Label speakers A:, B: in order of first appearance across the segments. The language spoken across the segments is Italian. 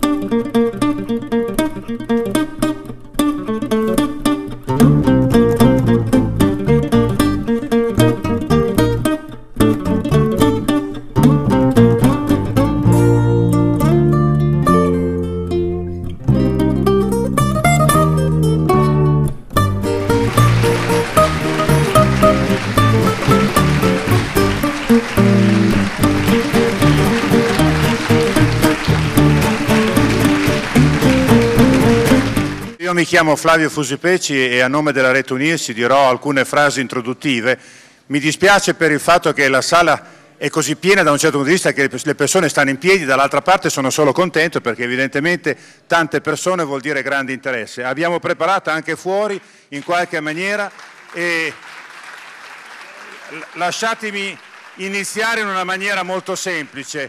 A: Música chiamo Flavio Fusipeci e a nome della Rete Unirsi dirò alcune frasi introduttive. Mi dispiace per il fatto che la sala è così piena da un certo punto di vista che le persone stanno in piedi, dall'altra parte sono solo contento perché evidentemente tante persone vuol dire grande interesse. Abbiamo preparato anche fuori in qualche maniera e lasciatemi iniziare in una maniera molto semplice.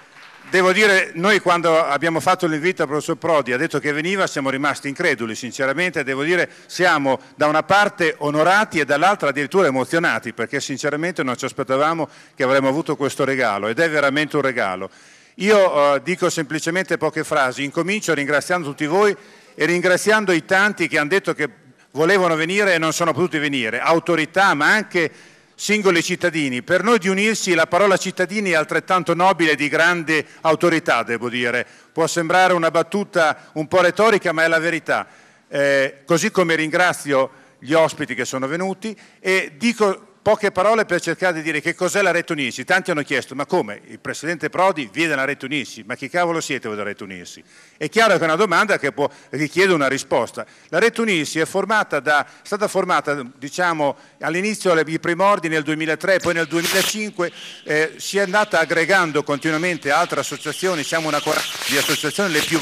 A: Devo dire, noi quando abbiamo fatto l'invito al professor Prodi, ha detto che veniva, siamo rimasti increduli, sinceramente, devo dire, siamo da una parte onorati e dall'altra addirittura emozionati, perché sinceramente non ci aspettavamo che avremmo avuto questo regalo, ed è veramente un regalo. Io eh, dico semplicemente poche frasi, incomincio ringraziando tutti voi e ringraziando i tanti che hanno detto che volevano venire e non sono potuti venire, autorità ma anche singoli cittadini. Per noi di unirsi la parola cittadini è altrettanto nobile e di grande autorità, devo dire. Può sembrare una battuta un po' retorica, ma è la verità. Eh, così come ringrazio gli ospiti che sono venuti e dico Poche parole per cercare di dire che cos'è la Rete Unisci. Tanti hanno chiesto, ma come? Il Presidente Prodi viene la Rete Unisci, ma chi cavolo siete voi della Rete Unisci? È chiaro che è una domanda che può, richiede una risposta. La Rete Unisci è formata da, stata formata diciamo, all'inizio i primordi nel 2003, poi nel 2005 eh, si è andata aggregando continuamente altre associazioni, siamo una di associazioni le più...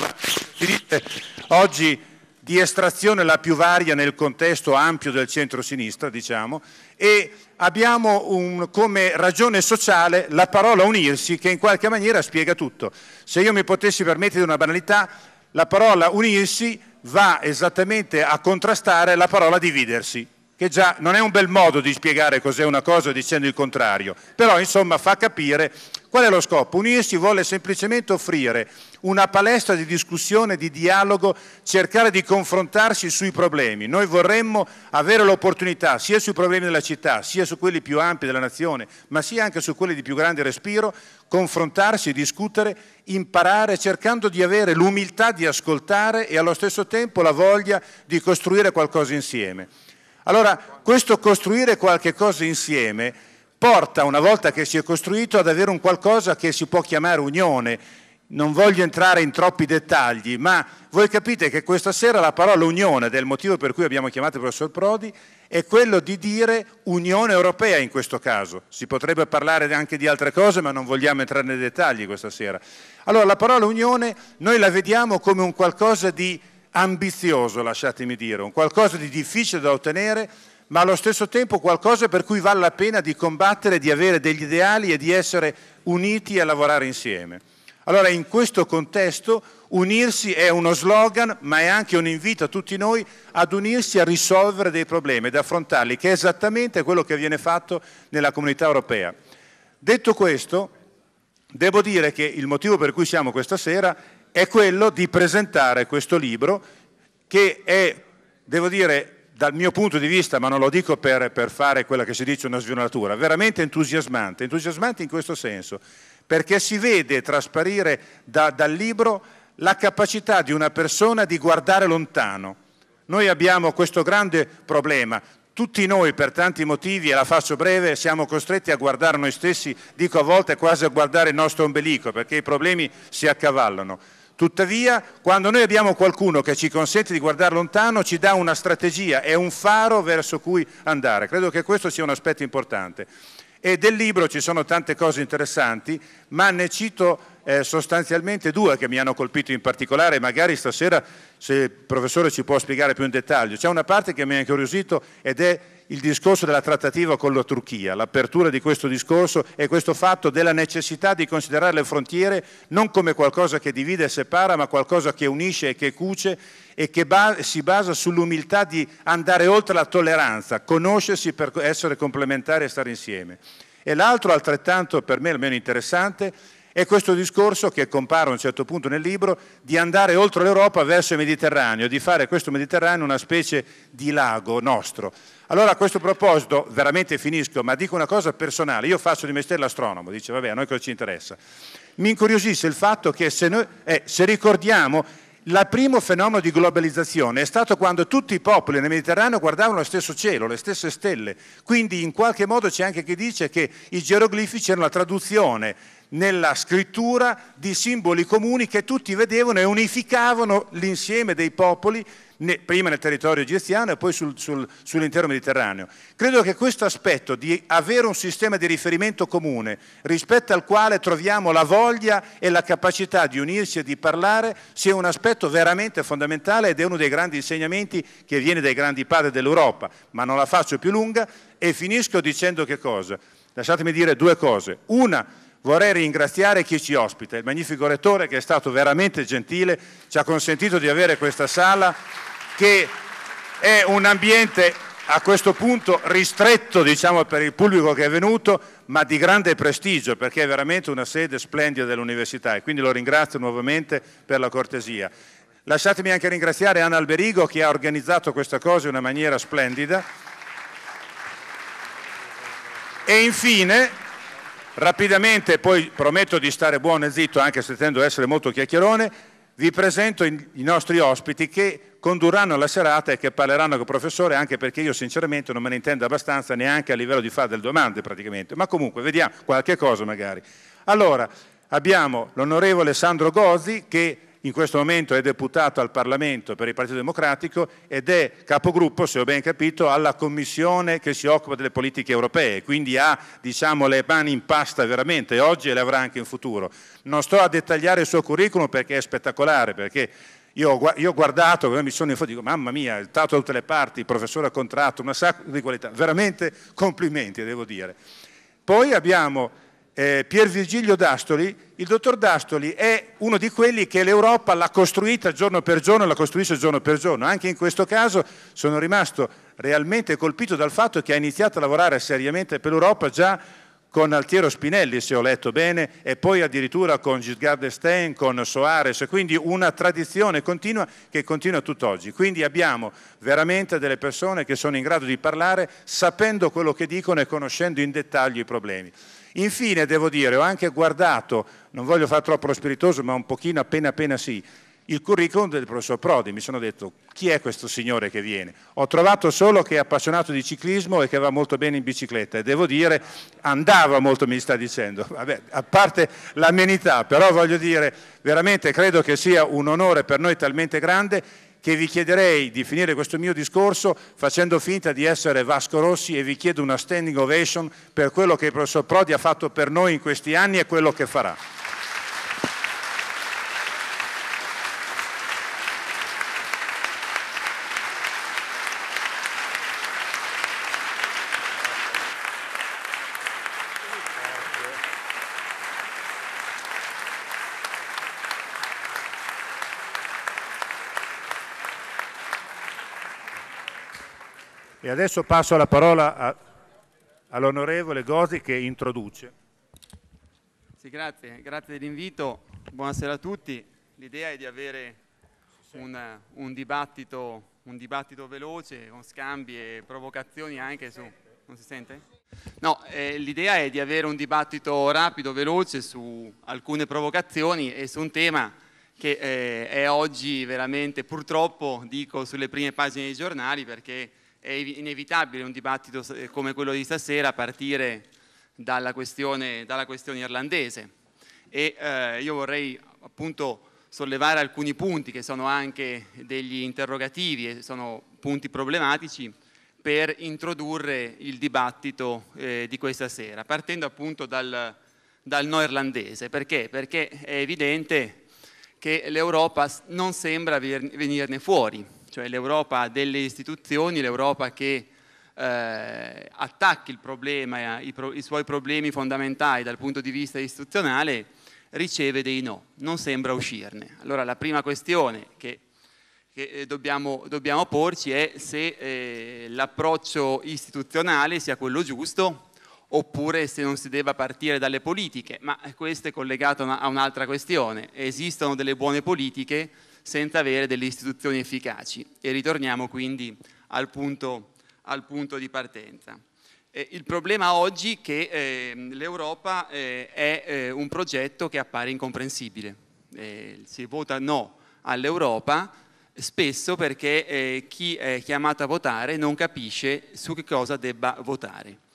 A: Oggi di estrazione la più varia nel contesto ampio del centro-sinistra, diciamo, e abbiamo un, come ragione sociale la parola unirsi che in qualche maniera spiega tutto. Se io mi potessi permettere una banalità, la parola unirsi va esattamente a contrastare la parola dividersi che già non è un bel modo di spiegare cos'è una cosa dicendo il contrario, però insomma fa capire qual è lo scopo. Unirsi vuole semplicemente offrire una palestra di discussione, di dialogo, cercare di confrontarsi sui problemi. Noi vorremmo avere l'opportunità sia sui problemi della città, sia su quelli più ampi della nazione, ma sia anche su quelli di più grande respiro, confrontarsi, discutere, imparare, cercando di avere l'umiltà di ascoltare e allo stesso tempo la voglia di costruire qualcosa insieme. Allora, questo costruire qualche cosa insieme porta, una volta che si è costruito, ad avere un qualcosa che si può chiamare unione. Non voglio entrare in troppi dettagli, ma voi capite che questa sera la parola unione, del motivo per cui abbiamo chiamato il professor Prodi, è quello di dire Unione Europea in questo caso. Si potrebbe parlare anche di altre cose, ma non vogliamo entrare nei dettagli questa sera. Allora, la parola unione noi la vediamo come un qualcosa di ambizioso, lasciatemi dire, un qualcosa di difficile da ottenere, ma allo stesso tempo qualcosa per cui vale la pena di combattere, di avere degli ideali e di essere uniti e lavorare insieme. Allora in questo contesto unirsi è uno slogan, ma è anche un invito a tutti noi ad unirsi a risolvere dei problemi, ad affrontarli, che è esattamente quello che viene fatto nella comunità europea. Detto questo, devo dire che il motivo per cui siamo questa sera è quello di presentare questo libro che è, devo dire, dal mio punto di vista, ma non lo dico per, per fare quella che si dice una svionatura, veramente entusiasmante, entusiasmante in questo senso, perché si vede trasparire da, dal libro la capacità di una persona di guardare lontano. Noi abbiamo questo grande problema, tutti noi per tanti motivi, e la faccio breve, siamo costretti a guardare noi stessi, dico a volte quasi a guardare il nostro ombelico, perché i problemi si accavallano. Tuttavia, quando noi abbiamo qualcuno che ci consente di guardare lontano, ci dà una strategia, è un faro verso cui andare. Credo che questo sia un aspetto importante. E del libro ci sono tante cose interessanti, ma ne cito eh, sostanzialmente due che mi hanno colpito in particolare, magari stasera se il professore ci può spiegare più in dettaglio. C'è una parte che mi ha incuriosito ed è il discorso della trattativa con la Turchia, l'apertura di questo discorso e questo fatto della necessità di considerare le frontiere non come qualcosa che divide e separa, ma qualcosa che unisce e che cuce e che ba si basa sull'umiltà di andare oltre la tolleranza, conoscersi per essere complementari e stare insieme. E l'altro altrettanto per me almeno interessante è questo discorso che compare a un certo punto nel libro di andare oltre l'Europa verso il Mediterraneo, di fare questo Mediterraneo una specie di lago nostro. Allora a questo proposito, veramente finisco, ma dico una cosa personale, io faccio di mestiere l'astronomo, dice vabbè a noi cosa ci interessa. Mi incuriosisce il fatto che se, noi, eh, se ricordiamo il primo fenomeno di globalizzazione è stato quando tutti i popoli nel Mediterraneo guardavano lo stesso cielo, le stesse stelle. Quindi in qualche modo c'è anche chi dice che i geroglifici erano la traduzione nella scrittura di simboli comuni che tutti vedevano e unificavano l'insieme dei popoli, ne, prima nel territorio egiziano e poi sul, sul, sull'intero Mediterraneo. Credo che questo aspetto di avere un sistema di riferimento comune rispetto al quale troviamo la voglia e la capacità di unirsi e di parlare sia un aspetto veramente fondamentale ed è uno dei grandi insegnamenti che viene dai grandi padri dell'Europa, ma non la faccio più lunga e finisco dicendo che cosa? Lasciatemi dire due cose. Una, Vorrei ringraziare chi ci ospita, il magnifico rettore che è stato veramente gentile, ci ha consentito di avere questa sala che è un ambiente a questo punto ristretto diciamo, per il pubblico che è venuto, ma di grande prestigio perché è veramente una sede splendida dell'università e quindi lo ringrazio nuovamente per la cortesia. Lasciatemi anche ringraziare Anna Alberigo che ha organizzato questa cosa in una maniera splendida. E infine Rapidamente, poi prometto di stare buono e zitto, anche se tendo ad essere molto chiacchierone, vi presento i nostri ospiti che condurranno la serata e che parleranno con il professore, anche perché io sinceramente non me ne intendo abbastanza neanche a livello di fare delle domande praticamente, ma comunque vediamo qualche cosa magari. Allora, abbiamo l'onorevole Sandro Gozzi che in questo momento è deputato al Parlamento per il Partito Democratico ed è capogruppo, se ho ben capito, alla commissione che si occupa delle politiche europee, quindi ha diciamo, le mani in pasta veramente, oggi e le avrà anche in futuro. Non sto a dettagliare il suo curriculum perché è spettacolare, perché io ho, io ho guardato, mi sono in infatti, dico, mamma mia, è stato da tutte le parti, professore a contratto, una sacca di qualità, veramente complimenti, devo dire. Poi abbiamo eh, Pier Virgilio D'Astoli, il dottor D'Astoli è uno di quelli che l'Europa l'ha costruita giorno per giorno e la costruisce giorno per giorno. Anche in questo caso sono rimasto realmente colpito dal fatto che ha iniziato a lavorare seriamente per l'Europa già con Altiero Spinelli, se ho letto bene, e poi addirittura con Giscard d'Estaing, con Soares, quindi una tradizione continua che continua tutt'oggi. Quindi abbiamo veramente delle persone che sono in grado di parlare sapendo quello che dicono e conoscendo in dettaglio i problemi. Infine devo dire, ho anche guardato, non voglio fare troppo spiritoso, ma un pochino appena appena sì, il curriculum del professor Prodi. Mi sono detto chi è questo signore che viene? Ho trovato solo che è appassionato di ciclismo e che va molto bene in bicicletta e devo dire andava molto, mi sta dicendo, Vabbè, a parte l'amenità, però voglio dire veramente credo che sia un onore per noi talmente grande che vi chiederei di finire questo mio discorso facendo finta di essere Vasco Rossi e vi chiedo una standing ovation per quello che il professor Prodi ha fatto per noi in questi anni e quello che farà. E adesso passo la parola all'onorevole Gosi che introduce.
B: Sì, grazie, grazie dell'invito, buonasera a tutti. L'idea è di avere un, un, dibattito, un, dibattito, veloce, con scambi e provocazioni anche su... Non si sente? No, eh, l'idea è di avere un dibattito rapido, veloce su alcune provocazioni e su un tema che eh, è oggi veramente, purtroppo, dico, sulle prime pagine dei giornali perché è inevitabile un dibattito eh, come quello di stasera partire dalla questione, dalla questione irlandese e eh, io vorrei appunto sollevare alcuni punti che sono anche degli interrogativi e sono punti problematici per introdurre il dibattito eh, di questa sera, partendo appunto dal, dal no irlandese. Perché? Perché è evidente che l'Europa non sembra venirne fuori cioè l'Europa delle istituzioni, l'Europa che eh, attacchi il problema, eh, i, pro, i suoi problemi fondamentali dal punto di vista istituzionale, riceve dei no, non sembra uscirne. Allora la prima questione che che eh, dobbiamo, dobbiamo, porci è se eh, l'approccio istituzionale sia quello giusto oppure se non si debba partire dalle politiche, ma questo è collegato a un'altra questione. Esistono delle buone politiche senza avere delle istituzioni efficaci. E ritorniamo quindi al punto, al punto di partenza. Eh, il problema oggi è che eh, l'Europa eh, è eh, un progetto che appare incomprensibile. Eh, si vota no all'Europa spesso perché eh, chi è chiamato a votare non capisce su che cosa debba votare.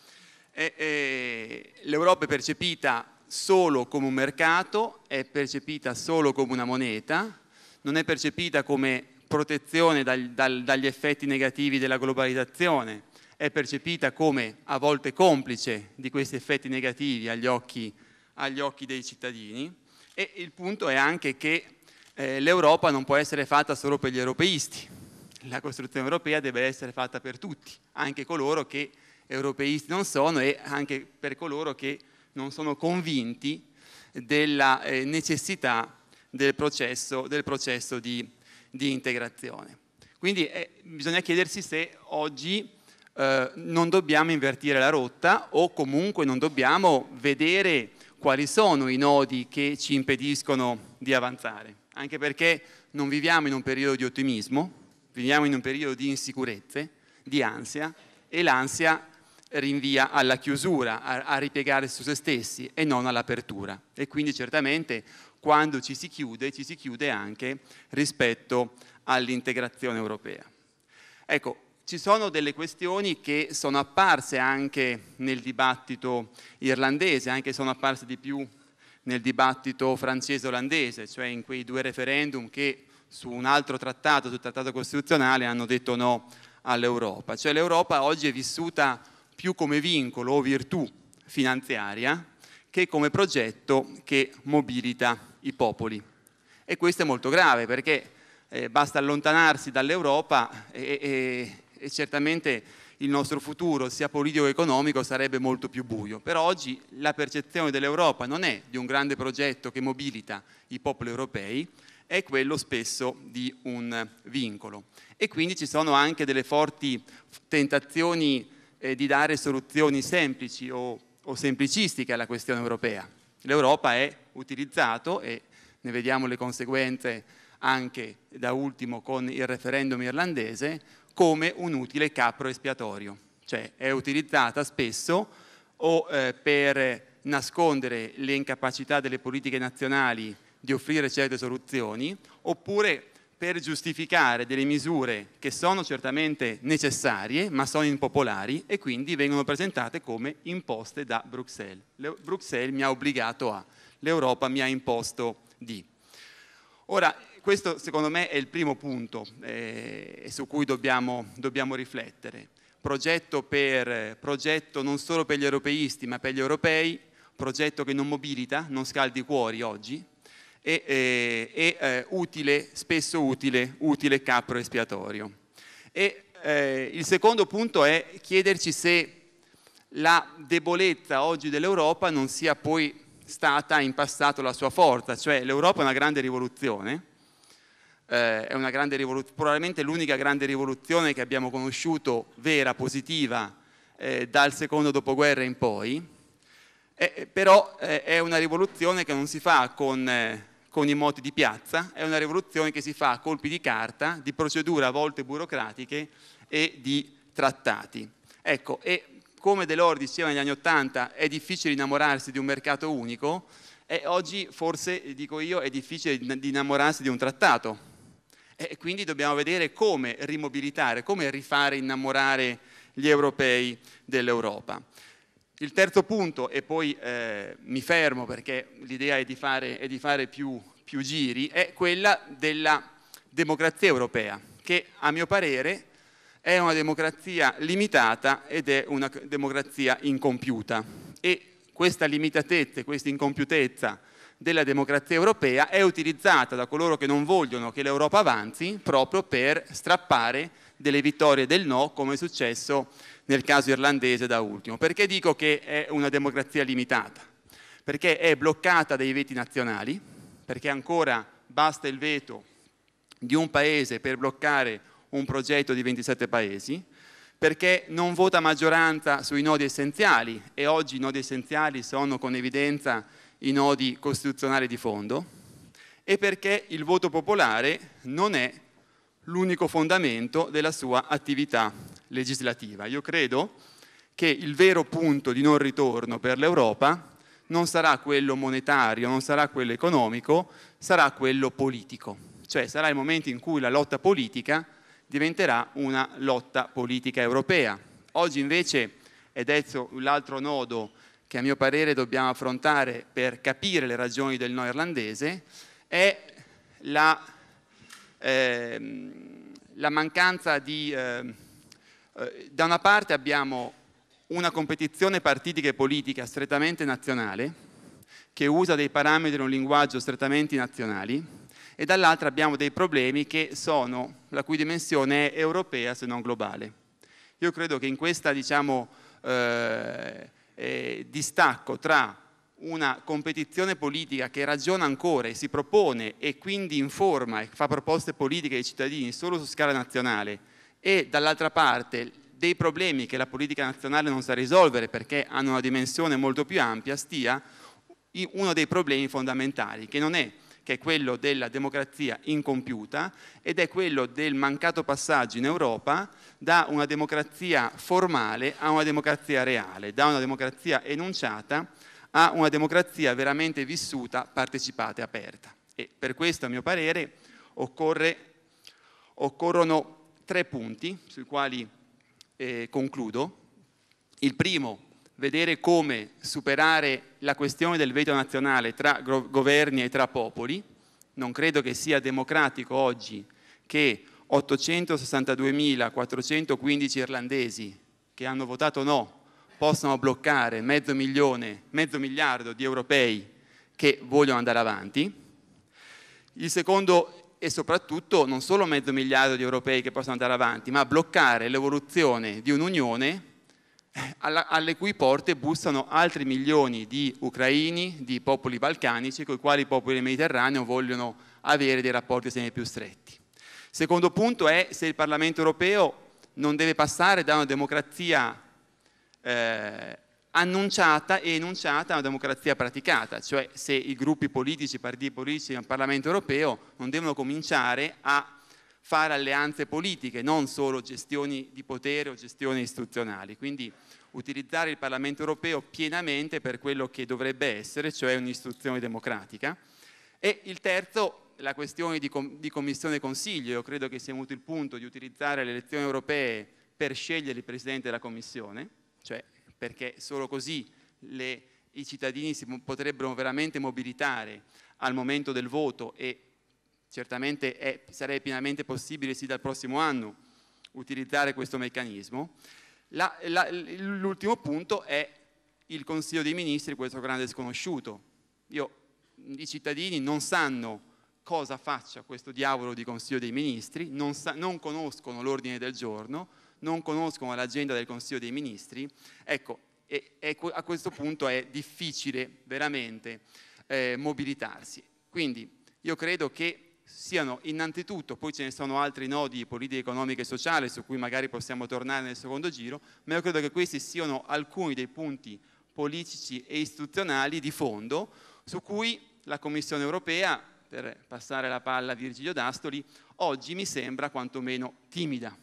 B: L'Europa è percepita solo come un mercato, è percepita solo come una moneta, non è percepita come protezione dal, dal, dagli effetti negativi della globalizzazione, è percepita come a volte complice di questi effetti negativi agli occhi, agli occhi dei cittadini e il punto è anche che eh, l'Europa non può essere fatta solo per gli europeisti, la costruzione europea deve essere fatta per tutti, anche coloro che europeisti non sono e anche per coloro che non sono convinti della eh, necessità del processo, del processo di, di, integrazione. Quindi eh, bisogna chiedersi se oggi eh, non dobbiamo invertire la rotta o comunque non dobbiamo vedere quali sono i nodi che ci impediscono di avanzare, anche perché non viviamo in un periodo di ottimismo, viviamo in un periodo di insicurezze, di ansia e l'ansia rinvia alla chiusura, a, a, ripiegare su se stessi e non all'apertura. E quindi certamente quando ci si chiude, ci si chiude anche rispetto all'integrazione europea. Ecco, ci sono delle questioni che sono apparse anche nel dibattito irlandese, anche sono apparse di più nel dibattito francese-olandese, cioè in quei due referendum che su un altro trattato, sul trattato costituzionale, hanno detto no all'Europa. Cioè l'Europa oggi è vissuta più come vincolo o virtù finanziaria che come progetto che mobilita i popoli. E questo è molto grave perché eh, basta allontanarsi dall'Europa e, e, e, certamente il nostro futuro, sia politico che economico, sarebbe molto più buio. Però oggi la percezione dell'Europa non è di un grande progetto che mobilita i popoli europei, è quello spesso di un vincolo. E quindi ci sono anche delle forti tentazioni eh, di dare soluzioni semplici o o semplicistica la questione europea. L'Europa è utilizzato, e ne vediamo le conseguenze anche da ultimo con il referendum irlandese, come un utile capro espiatorio, cioè è utilizzata spesso o eh, per nascondere le incapacità delle politiche nazionali di offrire certe soluzioni, oppure per giustificare delle misure che sono certamente necessarie, ma sono impopolari e quindi vengono presentate come imposte da Bruxelles. Le Bruxelles mi ha obbligato a, l'Europa mi ha imposto di. Ora, questo secondo me è il primo punto eh, su cui dobbiamo, dobbiamo riflettere. Progetto, per, progetto non solo per gli europeisti, ma per gli europei, progetto che non mobilita, non scaldi i cuori oggi, e, e, e eh, utile, spesso utile, utile capro espiatorio. E eh, il secondo punto è chiederci se la debolezza oggi dell'Europa non sia poi stata in passato la sua forza, cioè l'Europa è una grande rivoluzione, eh, è una grande rivoluz- probabilmente l'unica grande rivoluzione che abbiamo conosciuto vera, positiva, eh, dal secondo dopoguerra in poi, eh, però eh, è una rivoluzione che non si fa con eh, con i moti di piazza, è una rivoluzione che si fa a colpi di carta, di procedure a volte burocratiche e di trattati. Ecco, e come Delors diceva negli anni Ottanta, è difficile innamorarsi di un mercato unico, e oggi forse, dico io, è difficile innamorarsi di un trattato. E quindi dobbiamo vedere come rimobilitare, come rifare innamorare gli europei dell'Europa. Il terzo punto, e poi eh, mi fermo perché l'idea è di fare, è di fare più, più giri, è quella della democrazia europea, che a mio parere è una democrazia limitata ed è una democrazia incompiuta. E questa limitatezza e questa incompiutezza della democrazia europea è utilizzata da coloro che non vogliono che l'Europa avanzi proprio per strappare delle vittorie del no, come è successo nel caso irlandese da ultimo. Perché dico che è una democrazia limitata? Perché è bloccata dai veti nazionali, perché ancora basta il veto di un paese per bloccare un progetto di 27 paesi, perché non vota maggioranza sui nodi essenziali e oggi i nodi essenziali sono con evidenza i nodi costituzionali di fondo e perché il voto popolare non è l'unico fondamento della sua attività legislativa. Io credo che il vero punto di non ritorno per l'Europa non sarà quello monetario, non sarà quello economico, sarà quello politico. Cioè sarà il momento in cui la lotta politica diventerà una lotta politica europea. Oggi invece, ed è l'altro nodo che a mio parere dobbiamo affrontare per capire le ragioni del no irlandese, è la, eh, la mancanza di... Eh, eh, da una parte abbiamo una competizione partitica e politica strettamente nazionale, che usa dei parametri e un linguaggio strettamente nazionali, e dall'altra abbiamo dei problemi che sono, la cui dimensione è europea se non globale. Io credo che in questo diciamo, eh, eh, distacco tra una competizione politica che ragiona ancora e si propone e quindi informa e fa proposte politiche ai cittadini solo su scala nazionale e dall'altra parte dei problemi che la politica nazionale non sa risolvere perché hanno una dimensione molto più ampia stia uno dei problemi fondamentali che non è che è quello della democrazia incompiuta ed è quello del mancato passaggio in Europa da una democrazia formale a una democrazia reale, da una democrazia enunciata a una democrazia veramente vissuta, partecipata e aperta. E per questo, a mio parere, occorre, occorrono tre punti sui quali eh, concludo. Il primo, vedere come superare la questione del veto nazionale tra governi e tra popoli. Non credo che sia democratico oggi che 862.415 irlandesi che hanno votato no possano bloccare mezzo milione, mezzo miliardo di europei che vogliono andare avanti. Il secondo e soprattutto non solo mezzo miliardo di europei che possono andare avanti, ma bloccare l'evoluzione di un'unione eh, alla, alle cui porte bussano altri milioni di ucraini, di popoli balcanici, con i quali i popoli del Mediterraneo vogliono avere dei rapporti sempre più stretti. Secondo punto è se il Parlamento europeo non deve passare da una democrazia eh, annunciata e enunciata una democrazia praticata, cioè se i gruppi politici, i partiti politici nel Parlamento europeo non devono cominciare a fare alleanze politiche, non solo gestioni di potere o gestioni istituzionali. Quindi utilizzare il Parlamento europeo pienamente per quello che dovrebbe essere, cioè un'istituzione democratica. E il terzo, la questione di, com di Commissione e Consiglio, io credo che sia venuto il punto di utilizzare le elezioni europee per scegliere il Presidente della Commissione, cioè perché solo così le, i cittadini si potrebbero veramente mobilitare al momento del voto e certamente è, sarebbe pienamente possibile sì dal prossimo anno utilizzare questo meccanismo. l'ultimo punto è il Consiglio dei Ministri, questo grande sconosciuto. Io, I cittadini non sanno cosa faccia questo diavolo di Consiglio dei Ministri, non, sa, non conoscono l'ordine del giorno, non conoscono l'agenda del Consiglio dei Ministri, ecco, e, e a questo punto è difficile veramente eh, mobilitarsi. Quindi io credo che siano innanzitutto, poi ce ne sono altri nodi di politica economica e sociale su cui magari possiamo tornare nel secondo giro, ma io credo che questi siano alcuni dei punti politici e istituzionali di fondo su cui la Commissione europea, per passare la palla a Virgilio D'Astoli, oggi mi sembra quantomeno timida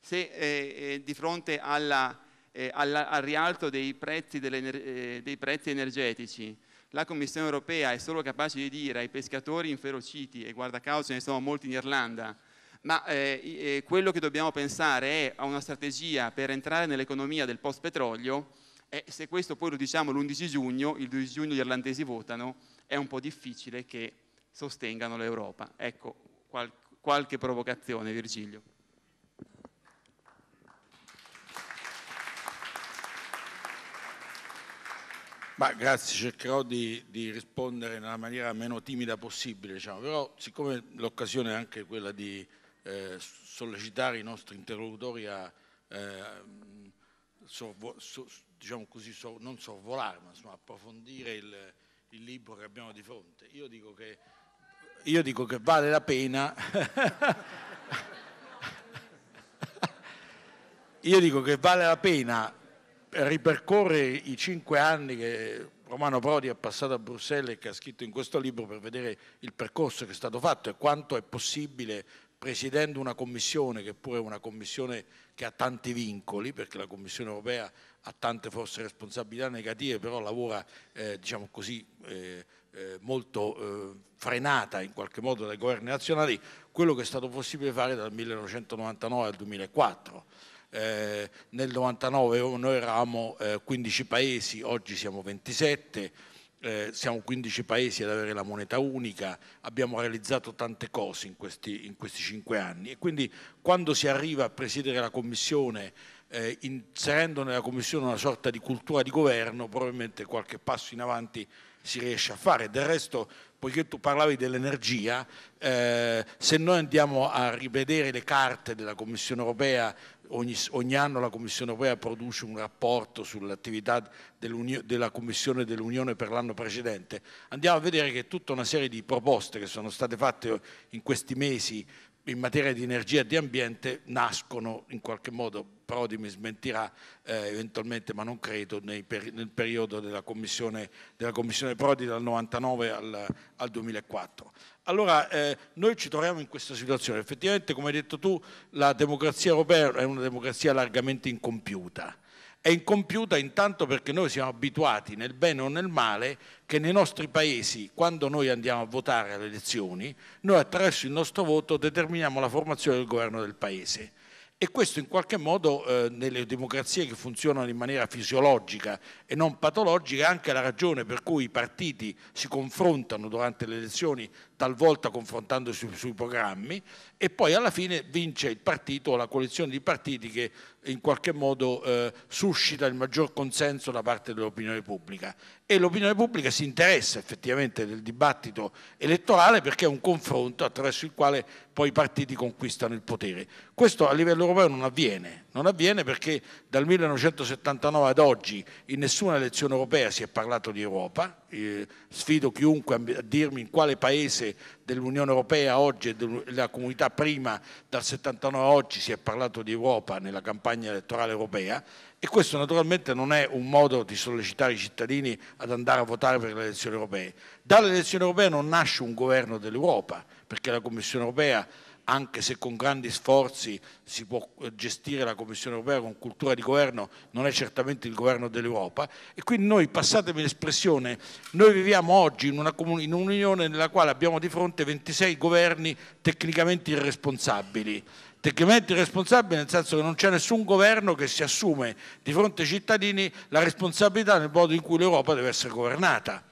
B: se eh, eh, di fronte alla, eh, alla, al rialto dei prezzi, eh, dei prezzi, energetici la Commissione europea è solo capace di dire ai pescatori inferociti, e guarda caso ce ne sono molti in Irlanda, ma eh, eh, quello che dobbiamo pensare è a una strategia per entrare nell'economia del post petrolio e se questo poi lo diciamo l'11 giugno, il 12 giugno gli irlandesi votano, è un po' difficile che sostengano l'Europa. Ecco, qual qualche provocazione Virgilio. Ma grazie, cercherò di,
C: di, rispondere nella maniera meno timida possibile, diciamo. però siccome l'occasione è anche quella di eh, sollecitare i nostri interlocutori a eh, sorvo, so, diciamo così, so, non sorvolare, ma insomma, approfondire il, il, libro che abbiamo di fronte, io dico che, io dico che vale la pena... io dico che vale la pena ripercorre i cinque anni che Romano Prodi è passato a Bruxelles e che ha scritto in questo libro per vedere il percorso che è stato fatto e quanto è possibile presidendo una commissione che pure è una commissione che ha tanti vincoli perché la Commissione europea ha tante forse responsabilità negative però lavora eh, diciamo così eh, eh, molto eh, frenata in qualche modo dai governi nazionali quello che è stato possibile fare dal 1999 al 2004 eh, nel 99 noi eravamo eh, 15 paesi, oggi siamo 27, eh, siamo 15 paesi ad avere la moneta unica, abbiamo realizzato tante cose in questi, in questi 5 anni e quindi quando si arriva a presiedere la Commissione eh, inserendo nella Commissione una sorta di cultura di governo probabilmente qualche passo in avanti si riesce a fare. Del resto, poiché tu parlavi dell'energia, eh, se noi andiamo a rivedere le carte della Commissione europea Ogni, ogni, anno la Commissione europea produce un rapporto sull'attività della Commissione dell'Unione per l'anno precedente, andiamo a vedere che tutta una serie di proposte che sono state fatte in questi mesi in materia di energia e di ambiente nascono in qualche modo Prodi mi smentirà eh, eventualmente, ma non credo, per, nel periodo della commissione, della commissione, Prodi dal 99 al, al 2004. Allora eh, noi ci troviamo in questa situazione, effettivamente come hai detto tu la democrazia europea è una democrazia largamente incompiuta, è incompiuta intanto perché noi siamo abituati nel bene o nel male che nei nostri paesi, quando noi andiamo a votare alle elezioni, noi attraverso il nostro voto determiniamo la formazione del governo del paese e questo in qualche modo eh, nelle democrazie che funzionano in maniera fisiologica e non patologica è anche la ragione per cui i partiti si confrontano durante le elezioni talvolta confrontandosi sui programmi, e poi alla fine vince il partito o la coalizione di partiti che in qualche modo eh, suscita il maggior consenso da parte dell'opinione pubblica. E l'opinione pubblica si interessa effettivamente del dibattito elettorale perché è un confronto attraverso il quale poi i partiti conquistano il potere. Questo a livello europeo non avviene, non avviene perché dal 1979 ad oggi in nessuna elezione europea si è parlato di Europa. Eh, sfido chiunque a dirmi in quale paese dell'Unione Europea oggi e della comunità prima dal 79 ad oggi si è parlato di Europa nella campagna elettorale europea e questo naturalmente non è un modo di sollecitare i cittadini ad andare a votare per le elezioni europee. Dalle elezioni europee non nasce un governo dell'Europa perché la Commissione europea anche se con grandi sforzi si può eh, gestire la Commissione europea con cultura di governo, non è certamente il governo dell'Europa. E quindi noi, passatemi l'espressione, noi viviamo oggi in, un'unione nella quale abbiamo di fronte 26 governi tecnicamente irresponsabili. Tecnicamente irresponsabili nel senso che non c'è nessun governo che si assume di fronte ai cittadini la responsabilità nel modo in cui l'Europa deve essere governata.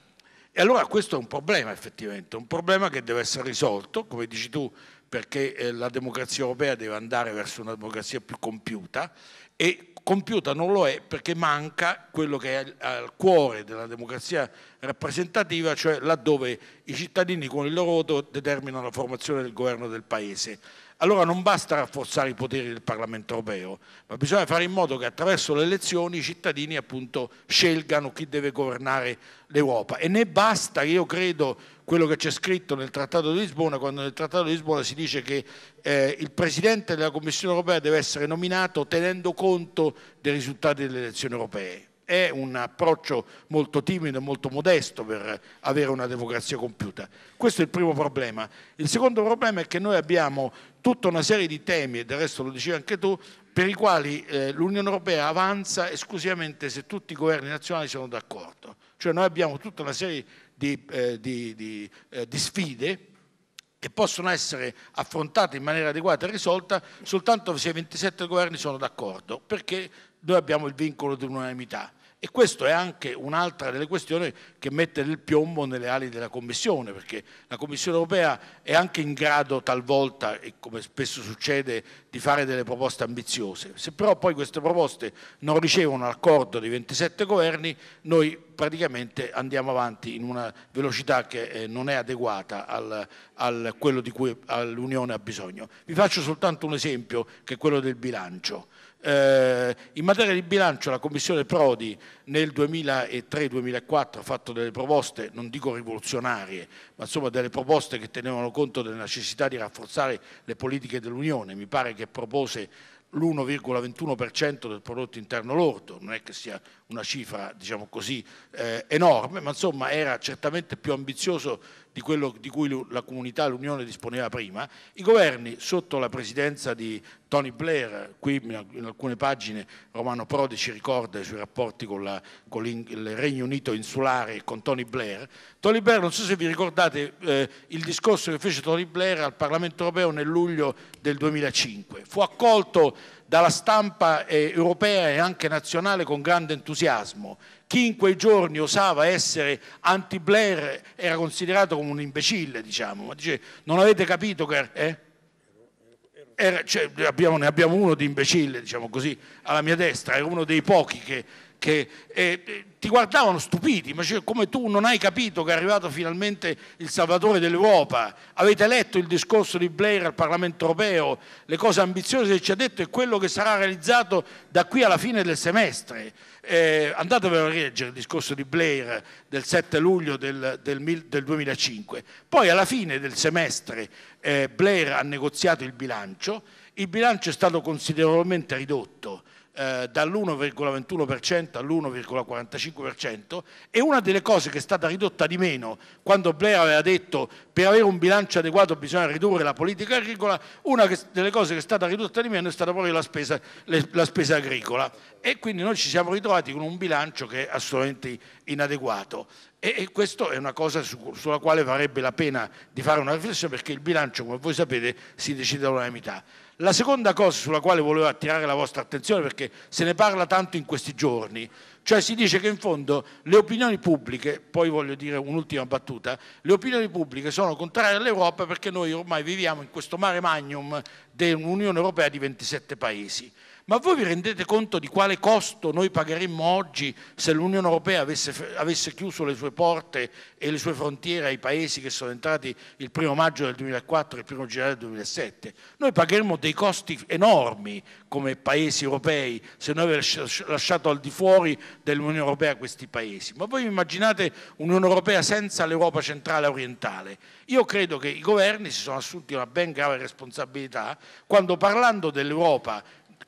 C: E allora questo è un problema effettivamente, un problema che deve essere risolto, come dici tu perché eh, la democrazia europea deve andare verso una democrazia più compiuta e compiuta non lo è perché manca quello che è al cuore della democrazia rappresentativa, cioè laddove i cittadini con il loro voto determinano la formazione del governo del Paese. Allora non basta rafforzare i poteri del Parlamento europeo, ma bisogna fare in modo che attraverso le elezioni i cittadini appunto scelgano chi deve governare l'Europa. E ne basta, io credo, quello che c'è scritto nel Trattato di Lisbona, quando nel Trattato di Lisbona si dice che eh, il Presidente della Commissione europea deve essere nominato tenendo conto dei risultati delle elezioni europee è un approccio molto timido e molto modesto per avere una democrazia compiuta. Questo è il primo problema. Il secondo problema è che noi abbiamo tutta una serie di temi, e del resto lo dicevi anche tu, per i quali eh, l'Unione Europea avanza esclusivamente se tutti i governi nazionali sono d'accordo. Cioè noi abbiamo tutta una serie di, eh, di, di, eh, di sfide che possono essere affrontate in maniera adeguata e risolta soltanto se i 27 governi sono d'accordo, perché noi abbiamo il vincolo di e questa è anche un'altra delle questioni che mette del piombo nelle ali della Commissione, perché la Commissione europea è anche in grado talvolta, e come spesso succede, di fare delle proposte ambiziose. Se però poi queste proposte non ricevono l'accordo dei 27 governi, noi praticamente andiamo avanti in una velocità che eh, non è adeguata al, al quello di cui l'Unione ha bisogno. Vi faccio soltanto un esempio che è quello del bilancio. Eh, in materia di bilancio la Commissione Prodi nel 2003-2004 ha fatto delle proposte, non dico rivoluzionarie, ma insomma delle proposte che tenevano conto della necessità di rafforzare le politiche dell'Unione. Mi pare che propose l'1,21% del prodotto interno lordo, non è che sia una cifra diciamo così eh, enorme, ma insomma era certamente più ambizioso di quello di cui la comunità, l'Unione disponeva prima, i governi sotto la presidenza di Tony Blair, qui in alcune pagine Romano Prodi ci ricorda i suoi rapporti con, la, con il Regno Unito insulare e con Tony Blair. Tony Blair, non so se vi ricordate eh, il discorso che fece Tony Blair al Parlamento europeo nel luglio del 2005, fu accolto dalla stampa eh, europea e anche nazionale con grande entusiasmo. Chi in quei giorni osava essere anti-Blair era considerato come un imbecille, diciamo, ma dice non avete capito che... Eh? Era, cioè, abbiamo, ne abbiamo uno di imbecille, diciamo così, alla mia destra, era uno dei pochi che che eh, ti guardavano stupiti, ma cioè, come tu non hai capito che è arrivato finalmente il salvatore dell'Europa, avete letto il discorso di Blair al Parlamento europeo, le cose ambiziose che ci ha detto e quello che sarà realizzato da qui alla fine del semestre. Eh, andatevelo a leggere il discorso di Blair del 7 luglio del, del, del 2005. Poi alla fine del semestre eh, Blair ha negoziato il bilancio, il bilancio è stato considerevolmente ridotto eh, dall'1,21% all'1,45% e una delle cose che è stata ridotta di meno quando Blair aveva detto per avere un bilancio adeguato bisogna ridurre la politica agricola, una delle cose che è stata ridotta di meno è stata proprio la spesa, le, la spesa agricola e quindi noi ci siamo ritrovati con un bilancio che è assolutamente inadeguato e, e questa è una cosa su, sulla quale varrebbe la pena di fare una riflessione perché il bilancio come voi sapete si decide da unanimità. La seconda cosa sulla quale volevo attirare la vostra attenzione, perché se ne parla tanto in questi giorni, cioè si dice che in fondo le opinioni pubbliche, poi voglio dire un'ultima battuta, le opinioni pubbliche sono contrarie all'Europa perché noi ormai viviamo in questo mare magnum di un'Unione Europea di 27 paesi. Ma voi vi rendete conto di quale costo noi pagheremmo oggi se l'Unione Europea avesse, avesse, chiuso le sue porte e le sue frontiere ai paesi che sono entrati il primo maggio del 2004 e il primo gennaio del 2007? Noi pagheremmo dei costi enormi come paesi europei se noi avessimo lasciato al di fuori dell'Unione Europea questi paesi. Ma voi immaginate un'Unione Europea senza l'Europa centrale orientale? Io credo che i governi si sono assunti una ben grave responsabilità quando parlando dell'Europa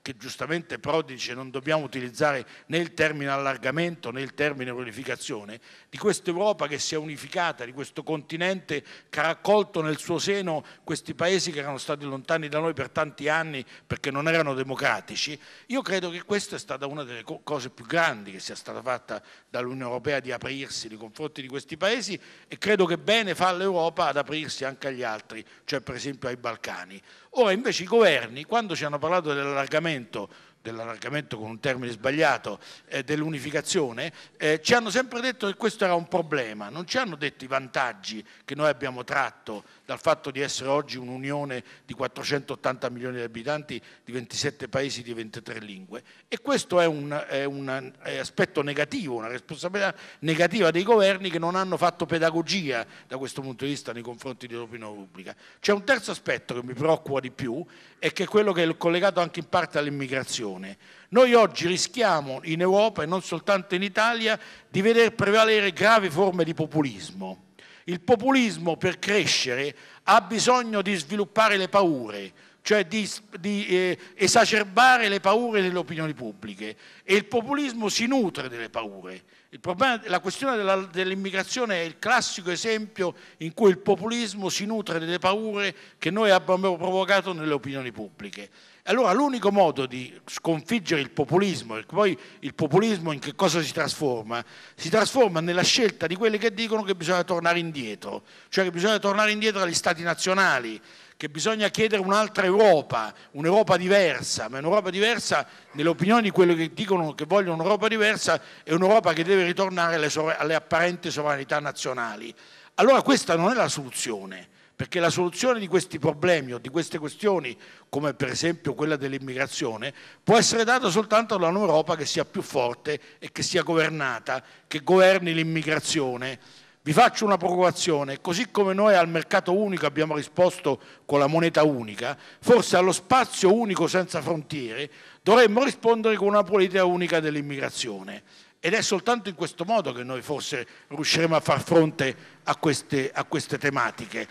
C: che giustamente Prodi dice non dobbiamo utilizzare né il termine allargamento né il termine unificazione, di questa Europa che si è unificata, di questo continente che ha raccolto nel suo seno questi paesi che erano stati lontani da noi per tanti anni perché non erano democratici, io credo che questa è stata una delle cose più grandi che sia stata fatta dall'Unione Europea di aprirsi nei confronti di questi paesi e credo che bene fa l'Europa ad aprirsi anche agli altri, cioè per esempio ai Balcani. Ora invece i governi, quando ci hanno parlato dell'allargamento, dell'allargamento con un termine sbagliato, eh, dell'unificazione, eh, ci hanno sempre detto che questo era un problema, non ci hanno detto i vantaggi che noi abbiamo tratto dal fatto di essere oggi un'unione di 480 milioni di abitanti, di 27 paesi, di 23 lingue. E questo è un, è un aspetto negativo, una responsabilità negativa dei governi che non hanno fatto pedagogia da questo punto di vista nei confronti dell'opinione pubblica. C'è un terzo aspetto che mi preoccupa di più e che è quello che è collegato anche in parte all'immigrazione. Noi oggi rischiamo in Europa e non soltanto in Italia di vedere prevalere gravi forme di populismo il populismo per crescere ha bisogno di sviluppare le paure, cioè di, di eh, esacerbare le paure delle opinioni pubbliche e il populismo si nutre delle paure. Problema, la questione dell'immigrazione dell è il classico esempio in cui il populismo si nutre delle paure che noi abbiamo provocato nelle opinioni pubbliche allora l'unico modo di sconfiggere il populismo, e poi il populismo in che cosa si trasforma? Si trasforma nella scelta di quelli che dicono che bisogna tornare indietro, cioè che bisogna tornare indietro agli stati nazionali, che bisogna chiedere un'altra Europa, un'Europa diversa, ma un'Europa diversa nelle opinioni di quelli che dicono che vogliono un'Europa diversa è un'Europa che deve ritornare alle, alle apparenti sovranità nazionali. Allora questa non è la soluzione perché la soluzione di questi problemi o di queste questioni, come per esempio quella dell'immigrazione, può essere data soltanto da un'Europa che sia più forte e che sia governata, che governi l'immigrazione. Vi faccio una provocazione, così come noi al mercato unico abbiamo risposto con la moneta unica, forse allo spazio unico senza frontiere dovremmo rispondere con una politica unica dell'immigrazione. Ed è soltanto in questo modo che noi forse riusciremo a far fronte a queste, a queste tematiche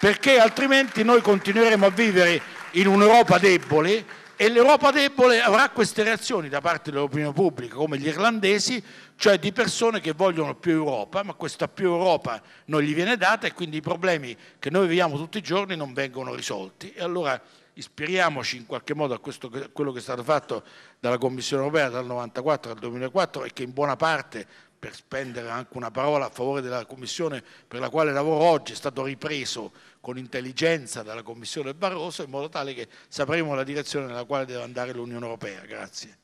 C: perché altrimenti noi continueremo a vivere in un'Europa debole e l'Europa debole avrà queste reazioni da parte dell'opinione pubblica, come gli irlandesi, cioè di persone che vogliono più Europa, ma questa più Europa non gli viene data e quindi i problemi che noi viviamo tutti i giorni non vengono risolti. E allora ispiriamoci in qualche modo a, questo, a quello che è stato fatto dalla Commissione europea dal 1994 al 2004 e che in buona parte per spendere anche una parola a favore della Commissione per la quale lavoro oggi, è stato ripreso con intelligenza dalla Commissione Barroso in modo tale che sapremo la direzione nella quale deve andare l'Unione Europea. Grazie.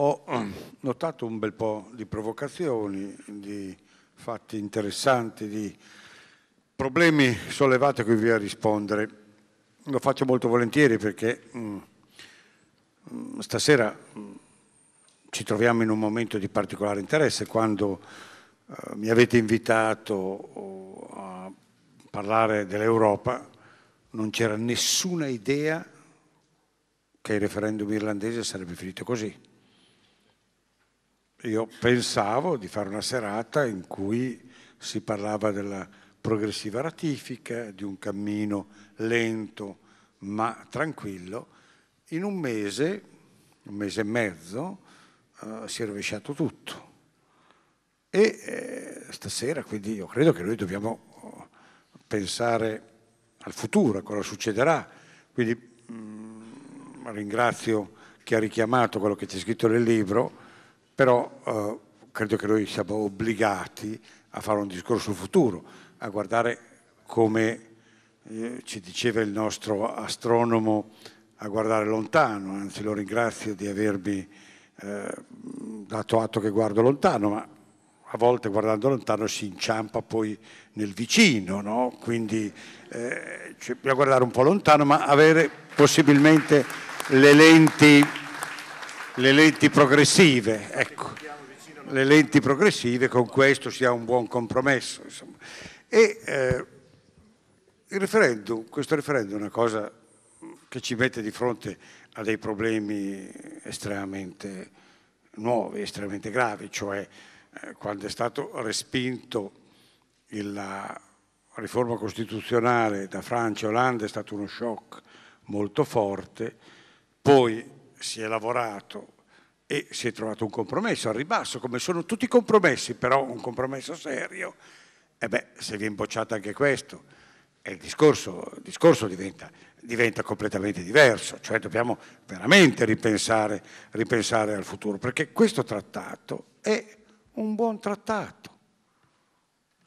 D: Ho ehm, notato un bel po' di provocazioni, di fatti interessanti, di problemi sollevati a cui vi a rispondere. Lo faccio molto volentieri perché mh, mm, mm, stasera mh, mm, ci troviamo in un momento di particolare interesse quando eh, mi avete invitato oh, a parlare dell'Europa non c'era nessuna idea che il referendum irlandese sarebbe finito così. Io pensavo di fare una serata in cui si parlava della progressiva ratifica, di un cammino lento ma tranquillo. In un mese, un mese e mezzo, eh, si è rovesciato tutto. E eh, stasera, quindi, io credo che noi dobbiamo eh, pensare al futuro, a cosa succederà. Quindi mh, mm, ringrazio chi ha richiamato quello che c'è scritto nel libro, però eh, credo che noi siamo obbligati a fare un discorso sul futuro, a guardare come eh, ci diceva il nostro astronomo, a guardare lontano, anzi lo ringrazio di avermi eh, dato atto che guardo lontano, ma a volte guardando lontano si inciampa poi nel vicino, no? quindi eh, cioè, bisogna guardare un po' lontano, ma avere possibilmente le lenti, le lenti progressive. Ecco. Le lenti progressive, con questo si ha un buon compromesso. Insomma. E eh, il referendum, questo referendum è una cosa che ci mette di fronte ha dei problemi estremamente nuovi, estremamente gravi, cioè eh, quando è stato respinto la riforma costituzionale da Francia e Olanda è stato uno shock molto forte, poi si è lavorato e si è trovato un compromesso al ribasso, come sono tutti i compromessi, però un compromesso serio, e beh, se viene bocciato anche questo, il discorso, il discorso diventa diventa completamente diverso, cioè dobbiamo veramente ripensare, ripensare al futuro, perché questo trattato è un buon trattato.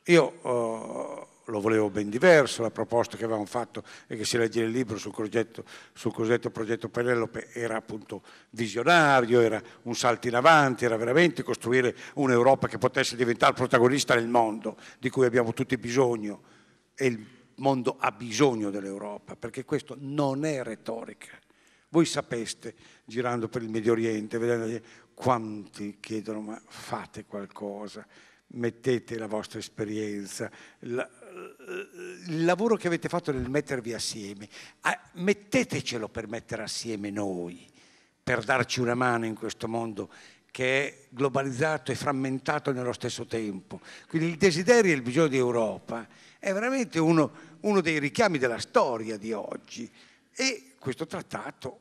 D: Io eh, lo volevo ben diverso, la proposta che avevamo fatto e che si legge nel libro sul, progetto, sul cosiddetto progetto Penelope era appunto visionario, era un salto in avanti, era veramente costruire un'Europa che potesse diventare protagonista nel mondo, di cui abbiamo tutti bisogno. E il mondo ha bisogno dell'Europa, perché questo non è retorica. Voi sapeste, girando per il Medio Oriente, vedendo quanti chiedono ma fate qualcosa, mettete la vostra esperienza, la, il lavoro che avete fatto nel mettervi assieme, mettetecelo per mettere assieme noi, per darci una mano in questo mondo che è globalizzato e frammentato nello stesso tempo. Quindi il desiderio e il bisogno di Europa è veramente uno uno dei richiami della storia di oggi e questo trattato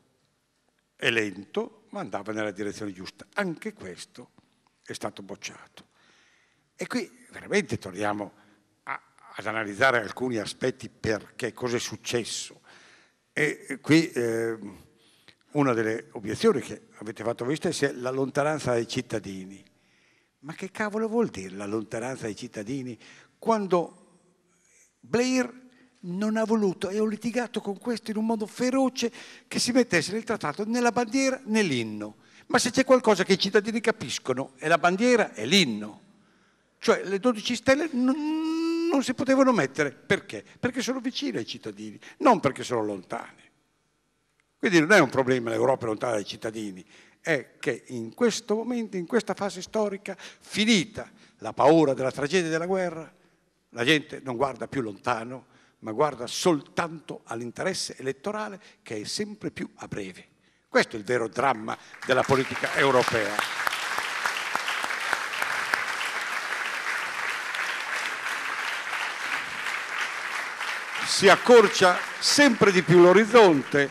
D: è lento ma andava nella direzione giusta. Anche questo è stato bocciato. E qui veramente torniamo a, ad analizzare alcuni aspetti perché cosa è successo. E qui eh, una delle obiezioni che avete fatto voi stessi è la lontananza dai cittadini. Ma che cavolo vuol dire la lontananza dai cittadini quando Blair non ha voluto e ho litigato con questo in un modo feroce che si mettesse nel trattato né la bandiera né l'inno. Ma se c'è qualcosa che i cittadini capiscono è la bandiera e l'inno. Cioè le 12 stelle non, non si potevano mettere. Perché? Perché sono vicine ai cittadini, non perché sono lontane. Quindi non è un problema l'Europa lontana dai cittadini, è che in questo momento, in questa fase storica, finita la paura della tragedia e della guerra, la gente non guarda più lontano, ma guarda soltanto all'interesse elettorale che è sempre più a breve. Questo è il vero dramma della politica europea. Si accorcia sempre di più l'orizzonte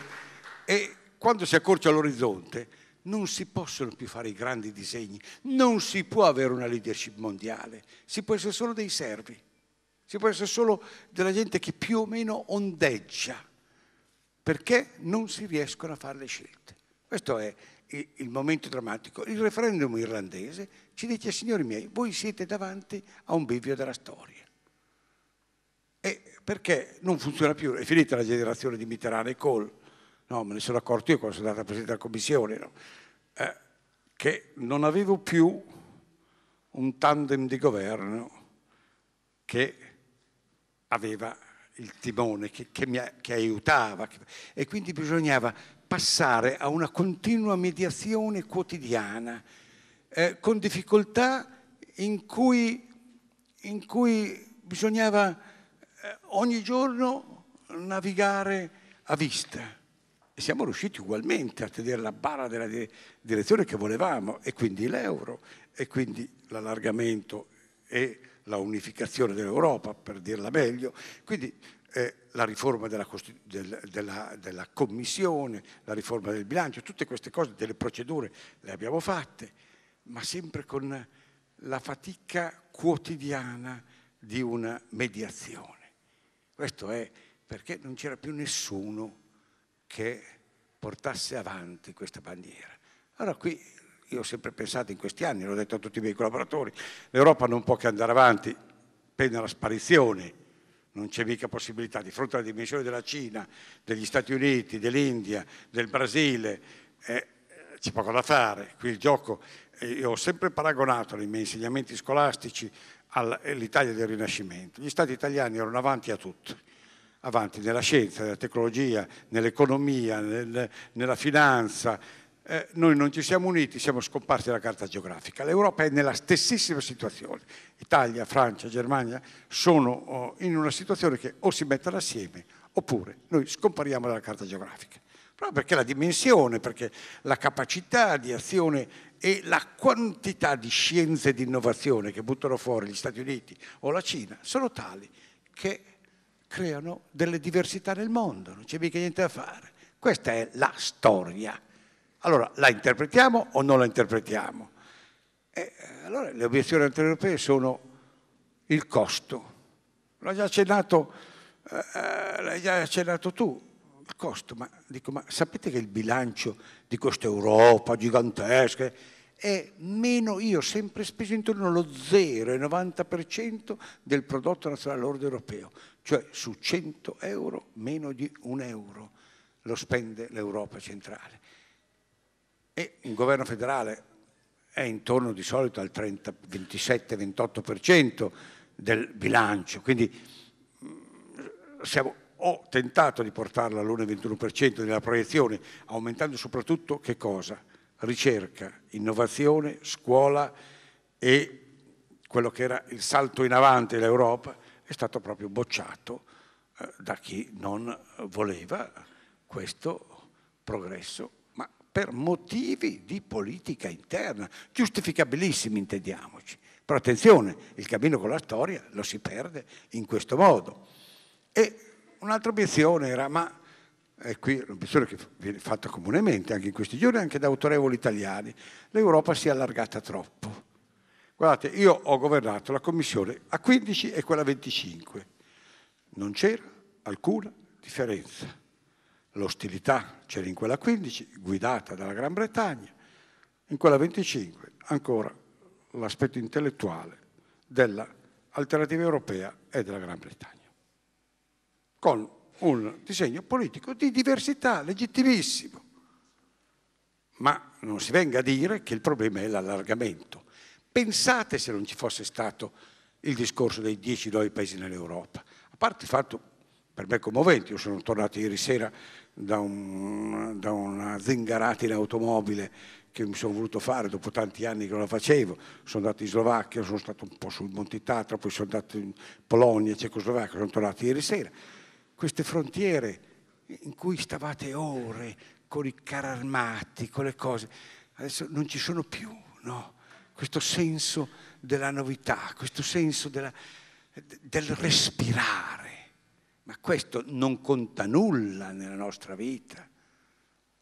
D: e quando si accorcia l'orizzonte non si possono più fare i grandi disegni, non si può avere una leadership mondiale, si può essere solo dei servi ci può essere solo della gente che più o meno ondeggia perché non si riescono a fare le scelte. Questo è il momento drammatico. Il referendum irlandese ci dice, signori miei, voi siete davanti a un bivio della storia. E perché non funziona più? È finita la generazione di Mitterrand e Cole. No, me ne sono accorto io quando sono andato a Presidente della Commissione, no? eh, che non avevo più un tandem di governo che aveva il timone che, che, mi, che aiutava e quindi bisognava passare a una continua mediazione quotidiana eh, con difficoltà in cui, in cui bisognava eh, ogni giorno navigare a vista e siamo riusciti ugualmente a tenere la barra della direzione che volevamo e quindi l'euro e quindi l'allargamento e la unificazione dell'Europa, per dirla meglio. Quindi eh, la riforma della, del, della, della, commissione, la riforma del bilancio, tutte queste cose, delle procedure le abbiamo fatte, ma sempre con la fatica quotidiana di una mediazione. Questo è perché non c'era più nessuno che portasse avanti questa bandiera. Allora qui io ho sempre pensato in questi anni, l'ho detto a tutti i miei collaboratori, l'Europa non può che andare avanti, pena la sparizione, non c'è mica possibilità di fronte alla dimensione della Cina, degli Stati Uniti, dell'India, del Brasile, eh, c'è poco da fare, qui il gioco, eh, io ho sempre paragonato nei miei insegnamenti scolastici all'Italia eh, del Rinascimento, gli Stati italiani erano avanti a tutto, avanti nella scienza, nella tecnologia, nell'economia, nel, nella finanza, eh, noi non ci siamo uniti, siamo scomparsi dalla carta geografica. L'Europa è nella stessissima situazione. Italia, Francia, Germania sono oh, in una situazione che o si mettono assieme oppure noi scompariamo dalla carta geografica. Proprio perché la dimensione, perché la capacità di azione e la quantità di scienze e di innovazione che buttano fuori gli Stati Uniti o la Cina sono tali che creano delle diversità nel mondo, non c'è mica niente da fare. Questa è la storia. Allora, la interpretiamo o non la interpretiamo? E eh, allora le obiezioni antieuropee sono il costo. L'ha già eh, l'hai già accennato tu, il costo. Ma, dico, ma sapete che il bilancio di questa Europa gigantesca è meno, io ho sempre speso intorno allo 0,90% del prodotto nazionale lordo europeo, cioè su 100 euro meno di un euro lo spende l'Europa centrale e un governo federale è intorno di solito al 27-28% del bilancio, quindi mm, siamo, ho tentato di portarla all'1,21% nella proiezione, aumentando soprattutto che cosa? Ricerca, innovazione, scuola e quello che era il salto in avanti dell'Europa è stato proprio bocciato eh, da chi non voleva questo progresso per motivi di politica interna, giustificabilissimi intendiamoci. Però attenzione, il cammino con la storia lo si perde in questo modo. E un'altra obiezione era, ma è eh, qui è un'obiezione che viene fatta comunemente anche in questi giorni, anche da autorevoli italiani, l'Europa si è allargata troppo. Guardate, io ho governato la Commissione a 15 e quella a 25. Non c'era alcuna differenza l'ostilità c'era in quella 15, guidata dalla Gran Bretagna, in quella 25 ancora l'aspetto intellettuale dell'alternativa europea e della Gran Bretagna, con un disegno politico di diversità legittimissimo. Ma non si venga a dire che il problema è l'allargamento. Pensate se non ci fosse stato il discorso dei dieci nuovi paesi nell'Europa, a parte il fatto per me commovente. Io sono tornato ieri sera da, un, da una zingarata in automobile che mi sono voluto fare dopo tanti anni che non la facevo. Sono andato in Slovacchia, sono stato un po' sul Monti Tatra, poi sono andato in Polonia, Cecoslovacchia, sono tornato ieri sera. Queste frontiere in cui stavate ore con i carri armati, con le cose, adesso non ci sono più, no? Questo senso della novità, questo senso della, del respirare ma questo non conta nulla nella nostra vita,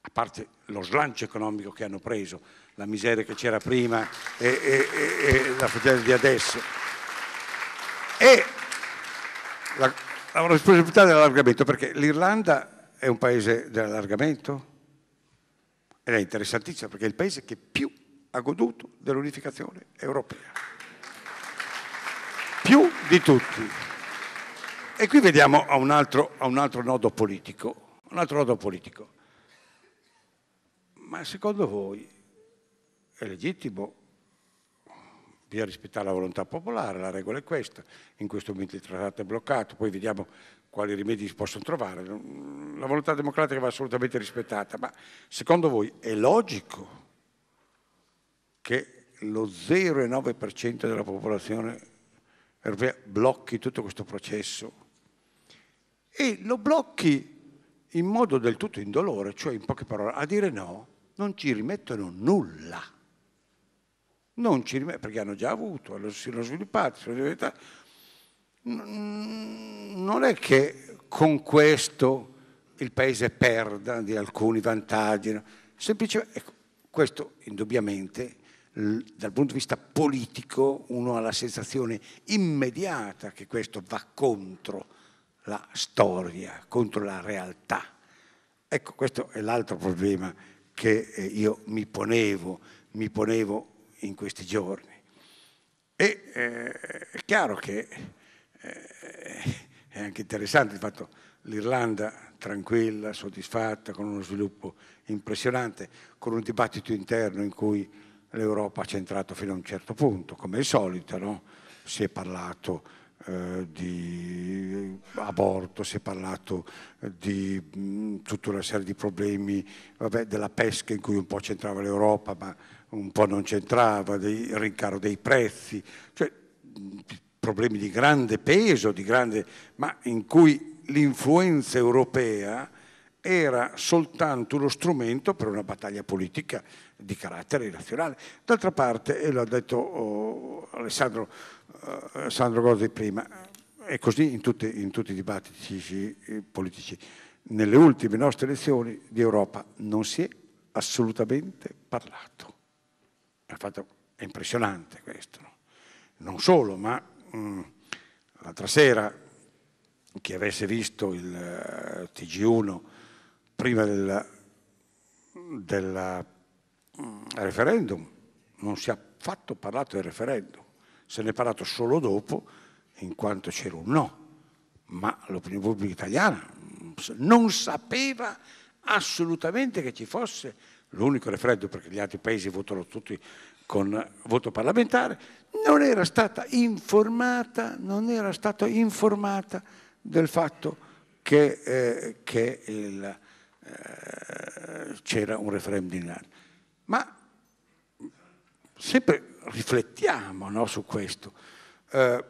D: a parte lo slancio economico che hanno preso, la miseria che c'era prima e, e, e, e la fraternità di adesso. E la, la responsabilità dell'allargamento, perché l'Irlanda è un paese dell'allargamento ed è interessantissimo perché è il paese che più ha goduto dell'unificazione europea. Più di tutti. E qui vediamo a un altro, a un altro nodo politico, un altro nodo politico. Ma secondo voi è legittimo bisogna rispettare la volontà popolare, la regola è questa, in questo momento il trattato è bloccato, poi vediamo quali rimedi si possono trovare. La volontà democratica va assolutamente rispettata, ma secondo voi è logico che lo 0,9% della popolazione europea blocchi tutto questo processo? e lo blocchi in modo del tutto indolore, cioè in poche parole, a dire no, non ci rimettono nulla. Non ci rimettono, perché hanno già avuto, lo, si sono sviluppati, sono diventati. Non è che con questo il paese perda di alcuni vantaggi, no? semplicemente, ecco, questo indubbiamente dal punto di vista politico uno ha la sensazione immediata che questo va contro la storia, contro la realtà. Ecco, questo è l'altro problema che eh, io mi ponevo, mi ponevo in questi giorni. E
B: eh, è
D: chiaro che eh, è anche interessante il fatto l'Irlanda tranquilla, soddisfatta, con uno sviluppo impressionante, con un dibattito interno in cui l'Europa ha centrato fino a un certo punto, come al solito, no? si è parlato eh, di aborto, si è parlato eh, di mm, tutta una serie di problemi, vabbè, della pesca in cui un po' c'entrava l'Europa ma un po' non c'entrava, del rincaro dei prezzi, cioè mm, problemi di grande peso, di grande, ma in cui l'influenza europea era soltanto uno strumento per una battaglia politica di carattere nazionale. D'altra parte, e l'ha detto oh, Alessandro, eh, Sandro Gozzi prima, è così in tutti, in tutti i dibattiti eh, politici. Nelle ultime nostre elezioni di Europa non si è assolutamente parlato. È, fatto, è impressionante questo. No? Non solo, ma mh, mm, l'altra sera chi avesse visto il uh, eh, TG1 prima del, del uh, mm, referendum non si è affatto parlato del referendum se ne è parlato solo dopo, in quanto c'era un no, ma l'opinione pubblica italiana non sapeva assolutamente che ci fosse l'unico referendum, perché gli altri paesi votano tutti con voto parlamentare, non era stata informata, non era stata informata del fatto che, eh, che il, eh, c'era un referendum in aria. Ma sempre riflettiamo no, su questo. Eh,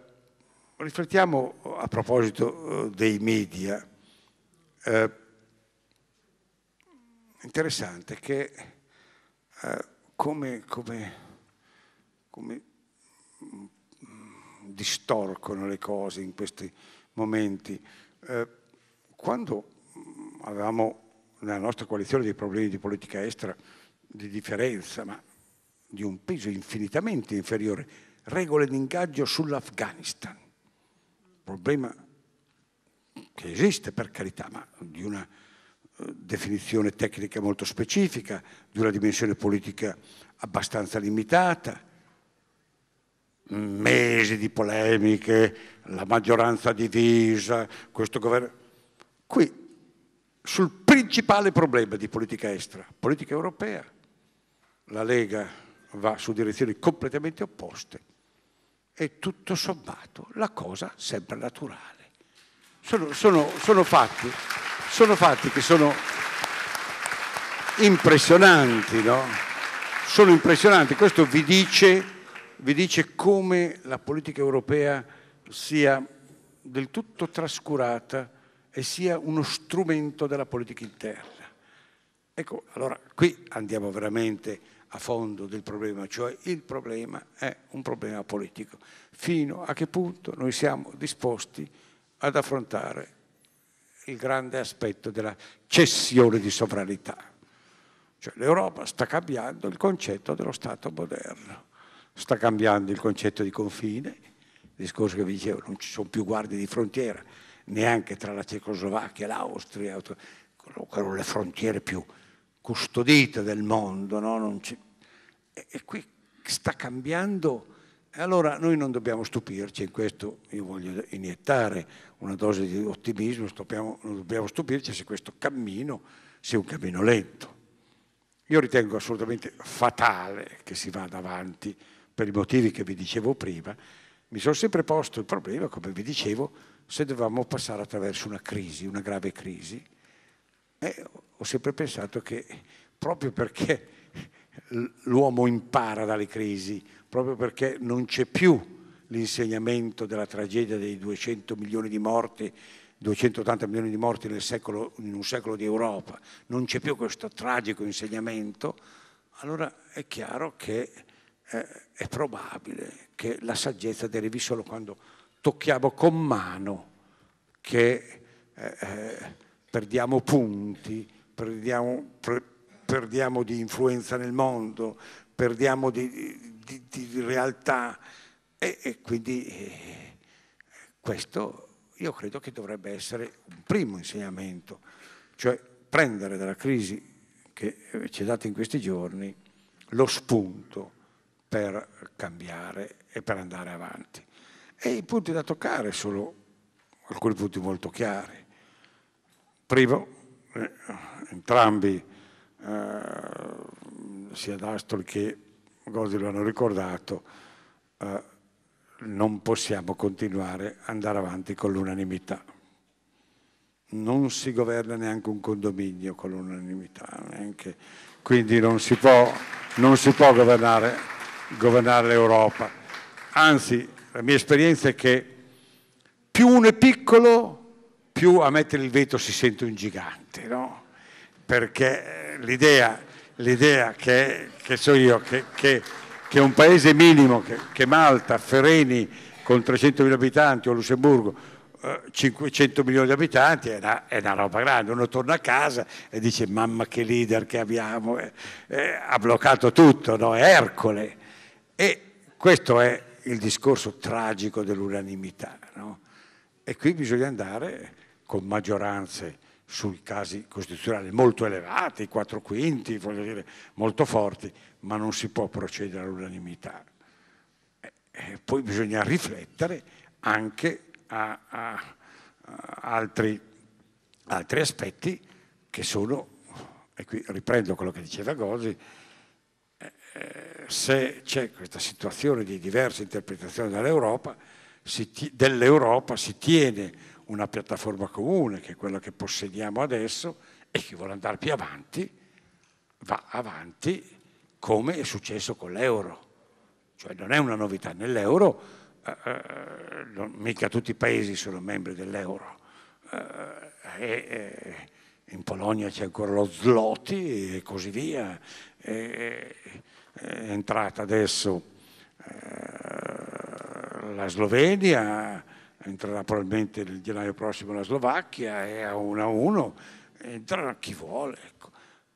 D: riflettiamo eh, a proposito eh, dei media. Eh, interessante che eh, come, come, come, mm, distorcono le cose in questi momenti. Eh, quando mm, avevamo nella nostra coalizione dei problemi di politica estera di differenza, ma di un peso infinitamente inferiore, regole di ingaggio sull'Afghanistan, problema che esiste per carità, ma di una eh, definizione tecnica molto specifica, di una dimensione politica abbastanza limitata, mesi di polemiche, la maggioranza divisa, questo governo. Qui, sul principale problema di politica estera, politica europea, la Lega va su direzioni completamente opposte e tutto sommato la cosa sembra naturale. Sono, sono, sono, fatti, sono fatti che sono impressionanti, no? Sono impressionanti. Questo vi dice, vi dice come la politica europea sia del tutto trascurata e sia uno strumento della politica interna. Ecco, allora qui andiamo veramente a fondo del problema, cioè il problema è un problema politico. Fino a che punto noi siamo disposti ad affrontare il grande aspetto della cessione di sovranità. Cioè l'Europa sta cambiando il concetto dello Stato moderno, sta cambiando il concetto di confine, il discorso che vi dicevo, non ci sono più guardie di frontiera, neanche tra la Cecoslovacchia e l'Austria, con le frontiere più custodita del mondo, no? ci... e, e qui sta cambiando. E allora noi non dobbiamo stupirci, in questo io voglio iniettare una dose di ottimismo, stupiamo, non dobbiamo stupirci se questo cammino sia un cammino lento. Io ritengo assolutamente fatale che si vada avanti per i motivi che vi dicevo prima. Mi sono sempre posto il problema, come vi dicevo, se dovevamo passare attraverso una crisi, una grave crisi, eh, ho sempre pensato che proprio perché l'uomo impara dalle crisi, proprio perché non c'è più l'insegnamento della tragedia dei 200 milioni di morti, 280 milioni di morti secolo, in un secolo di Europa, non c'è più questo tragico insegnamento, allora è chiaro che eh, è probabile che la saggezza derivi solo quando tocchiamo con mano che... Eh, eh perdiamo punti, perdiamo, per, perdiamo di influenza nel mondo, perdiamo di, di, di realtà e, e quindi eh, questo io credo che dovrebbe essere un primo insegnamento, cioè prendere dalla crisi che eh, ci è data in questi giorni lo spunto per cambiare e per andare avanti. E i punti da toccare sono alcuni punti molto chiari primo, eh, entrambi, eh, sia D'Astoli che Godi lo hanno ricordato, eh, non possiamo continuare ad andare avanti con l'unanimità. Non si governa neanche un condominio con l'unanimità, quindi non si può, non si può governare, governare l'Europa. Anzi, la mia esperienza è che più uno è piccolo, più a mettere il veto si sente un gigante, no? perché eh, l'idea, l'idea che, che, so io, che, che, che, un paese minimo, che, Malta, Fereni con 300.000 abitanti o Lussemburgo, 500 eh, milioni di abitanti è una, è una, roba grande, uno torna a casa e dice mamma che leader che abbiamo, eh, eh, ha bloccato tutto, no? è Ercole. E questo è il discorso tragico dell'unanimità. No? E qui bisogna andare con maggioranze sui casi costituzionali molto elevati, i quattro quinti, voglio dire, molto forti, ma non si può procedere all'unanimità. Eh, eh, poi bisogna riflettere anche a, a, a altri, altri aspetti che sono, e qui riprendo quello che diceva Gozzi, eh, se c'è questa situazione di diversa interpretazione dell'Europa, si, dell si tiene una piattaforma comune, che è quella che possediamo adesso, e chi vuole andare più avanti va avanti come è successo con l'euro. Cioè non è una novità, nell'euro eh, eh non, mica tutti i paesi sono membri dell'euro. Eh, eh, eh, in Polonia c'è ancora lo zloty e così via. è entrata adesso la Slovenia, entrerà probabilmente nel gennaio prossimo la Slovacchia e a 1 a 1 entrerà chi vuole. Ecco.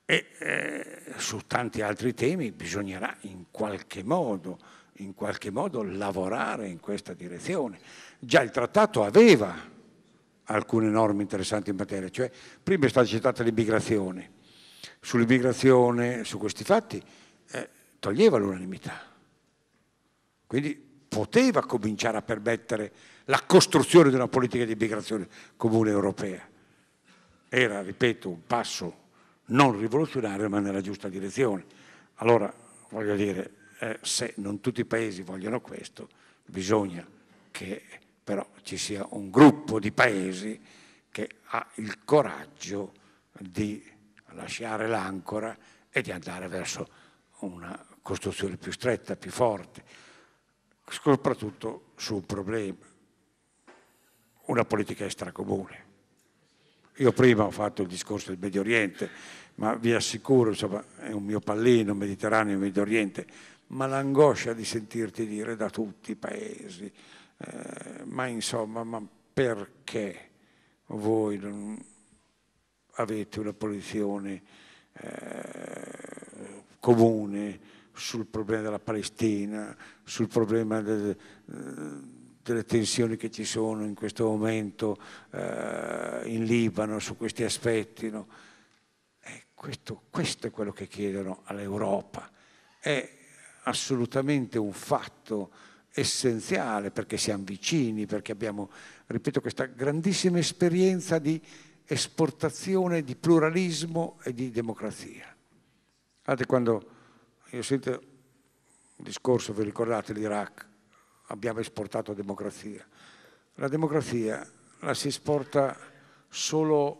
D: E eh, su tanti altri temi bisognerà in qualche modo, in qualche modo lavorare in questa direzione. Già il trattato aveva alcune norme interessanti in materia, cioè prima è stata citata l'immigrazione, sull'immigrazione, su questi fatti, eh, toglieva l'unanimità, quindi poteva cominciare a permettere la costruzione di una politica di immigrazione comune europea. Era, ripeto, un passo non rivoluzionario ma nella giusta direzione. Allora, voglio dire, eh, se non tutti i paesi vogliono questo, bisogna che però ci sia un gruppo di paesi che ha il coraggio di lasciare l'ancora e di andare verso una costruzione più stretta, più forte, soprattutto su un problema una politica estera comune. Io prima ho fatto il discorso del Medio Oriente, ma vi assicuro, insomma, è un mio pallino, Mediterraneo, e Medio Oriente, ma l'angoscia di sentirti dire da tutti i paesi, eh, ma insomma, ma perché voi non avete una posizione eh, comune sul problema della Palestina, sul problema del... Eh, delle tensioni che ci sono in questo momento eh, in Libano su questi aspetti. No? Eh, questo, questo, è quello che chiedono all'Europa. È assolutamente un fatto essenziale perché siamo vicini, perché abbiamo, ripeto, questa grandissima esperienza di esportazione di pluralismo e di democrazia. Guardate quando io sento il discorso, vi ricordate l'Iraq, abbiamo esportato democrazia. La democrazia la si esporta solo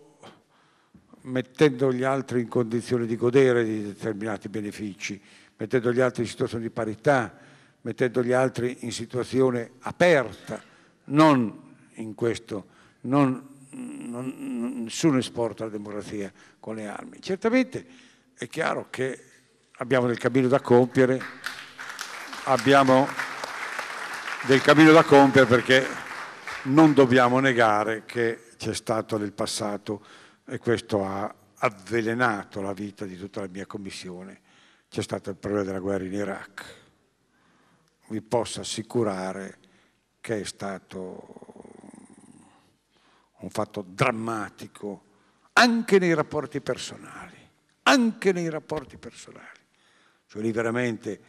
D: mettendo gli altri in condizione di godere di determinati benefici, mettendo gli altri in situazione di parità, mettendo gli altri in situazione aperta, non in questo, non, non, nessuno esporta la democrazia con le armi. Certamente è chiaro che abbiamo del cammino da compiere, abbiamo del cammino da compiere perché non dobbiamo negare che c'è stato nel passato e questo ha avvelenato la vita di tutta la mia commissione. C'è stato il problema della guerra in Iraq. Vi posso assicurare che è stato un fatto drammatico anche nei rapporti personali, anche nei rapporti personali. Cioè lì veramente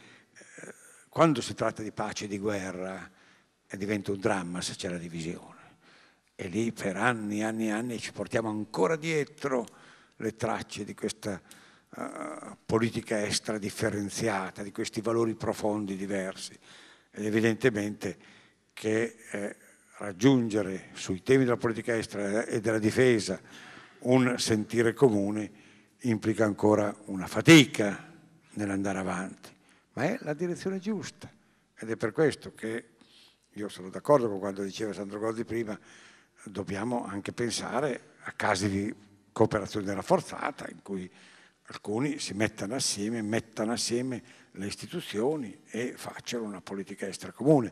D: quando si tratta di pace e di guerra eh, diventa un dramma se c'è la divisione. E lì per anni e anni e anni ci portiamo ancora dietro le tracce di questa uh, politica estera differenziata, di questi valori profondi diversi. Ed evidentemente che eh, raggiungere sui temi della politica estera e della difesa un sentire comune implica ancora una fatica nell'andare avanti ma è la direzione giusta. Ed è per questo che io sono d'accordo con quanto diceva Sandro Godi prima, dobbiamo anche pensare a casi di cooperazione rafforzata in cui alcuni si mettano assieme, mettano assieme le istituzioni e facciano una politica estera comune.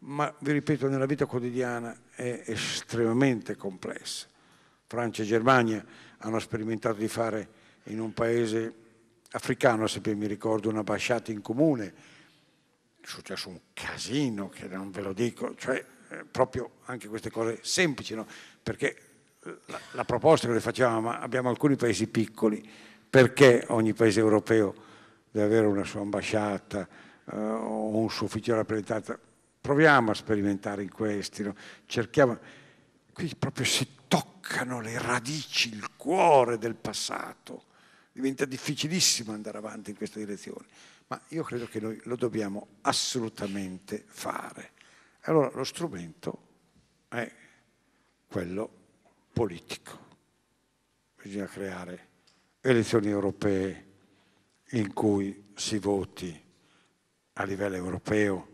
D: Ma vi ripeto, nella vita quotidiana è estremamente complessa. Francia e Germania hanno sperimentato di fare in un paese africano, sempre mi ricordo un'ambasciata in comune, è successo un casino che non ve lo dico, cioè eh, proprio anche queste cose semplici, no? perché la, la, proposta che le facevamo, ma abbiamo alcuni paesi piccoli, perché ogni paese europeo deve avere una sua ambasciata eh, o un suo ufficio rappresentata? Proviamo a sperimentare in questi, no? cerchiamo, qui proprio si toccano le radici, il cuore del passato diventa difficilissimo andare avanti in questa direzione, ma io credo che noi lo dobbiamo assolutamente fare. Allora lo strumento è quello politico. Bisogna creare elezioni europee in cui si voti a livello europeo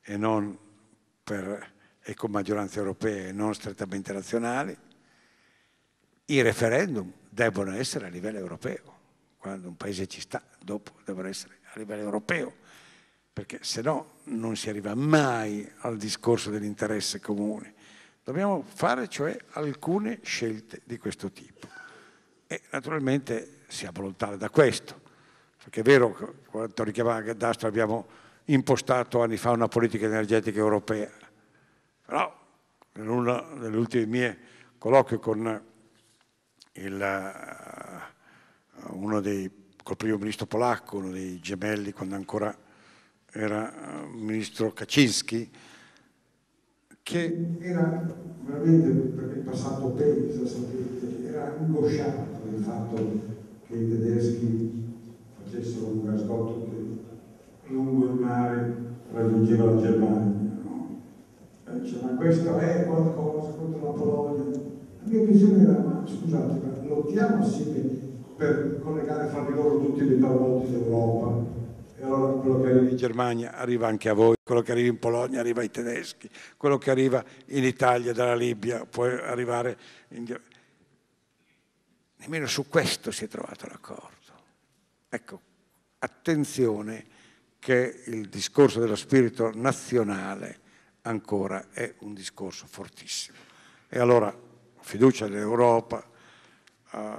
D: e, per, e con maggioranze europee e non strettamente nazionali, i referendum devono essere a livello europeo quando un paese ci sta, dopo dovrà essere a livello europeo, perché se no non si arriva mai al discorso dell'interesse comune. Dobbiamo fare cioè alcune scelte di questo tipo e naturalmente si può da questo, perché è vero che quanto richiamava Gaddastro abbiamo impostato anni fa una politica energetica europea, però in uno degli ultimi miei colloqui con il uno dei, col primo ministro polacco, uno dei gemelli quando ancora era eh, ministro Kaczynski, che era veramente, perché il passato pensa, sapete, era angosciato del fatto che i tedeschi facessero un gasdotto che lungo il mare raggiungeva la Germania. No? Eh, cioè, ma questo è qualcosa contro la Polonia. La mia visione era, ma scusate, ma lottiamo assieme per collegare fra di loro tutti gli terremoti d'Europa. E allora quello che arriva in Germania arriva anche a voi, quello che arriva in Polonia arriva ai tedeschi, quello che arriva in Italia dalla Libia può arrivare in... Nemmeno su questo si è trovato l'accordo. Ecco, attenzione che il discorso dello spirito nazionale ancora è un discorso fortissimo. E allora fiducia dell'Europa. Uh,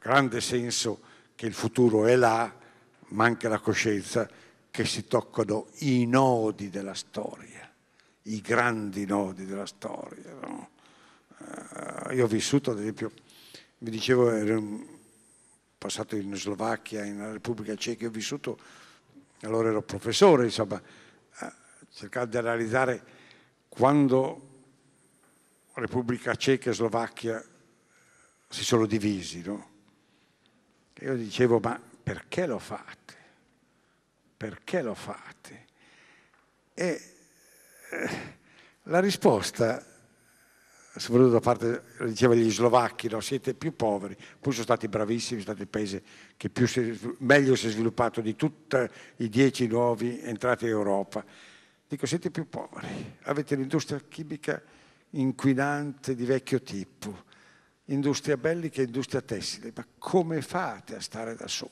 D: grande senso che il futuro è là, ma anche la coscienza che si toccano i nodi della storia, i grandi nodi della storia. No? Uh, io ho vissuto, ad esempio, vi dicevo, ero passato in Slovacchia, in Repubblica Ceca, ho vissuto, allora ero professore, insomma, uh, eh, cercando di analizzare quando Repubblica Ceca e Slovacchia si sono divisi, no? E io dicevo, ma perché lo fate? Perché lo fate? E eh, la risposta, soprattutto da parte, diceva gli slovacchi, no, siete più poveri, poi sono stati bravissimi, sono stati il paese che si, meglio si è sviluppato di tutti i dieci nuovi entrati in Europa. Dico, siete più poveri, avete l'industria chimica inquinante di vecchio tipo, industria bellica e industria tessile, ma come fate a stare da soli?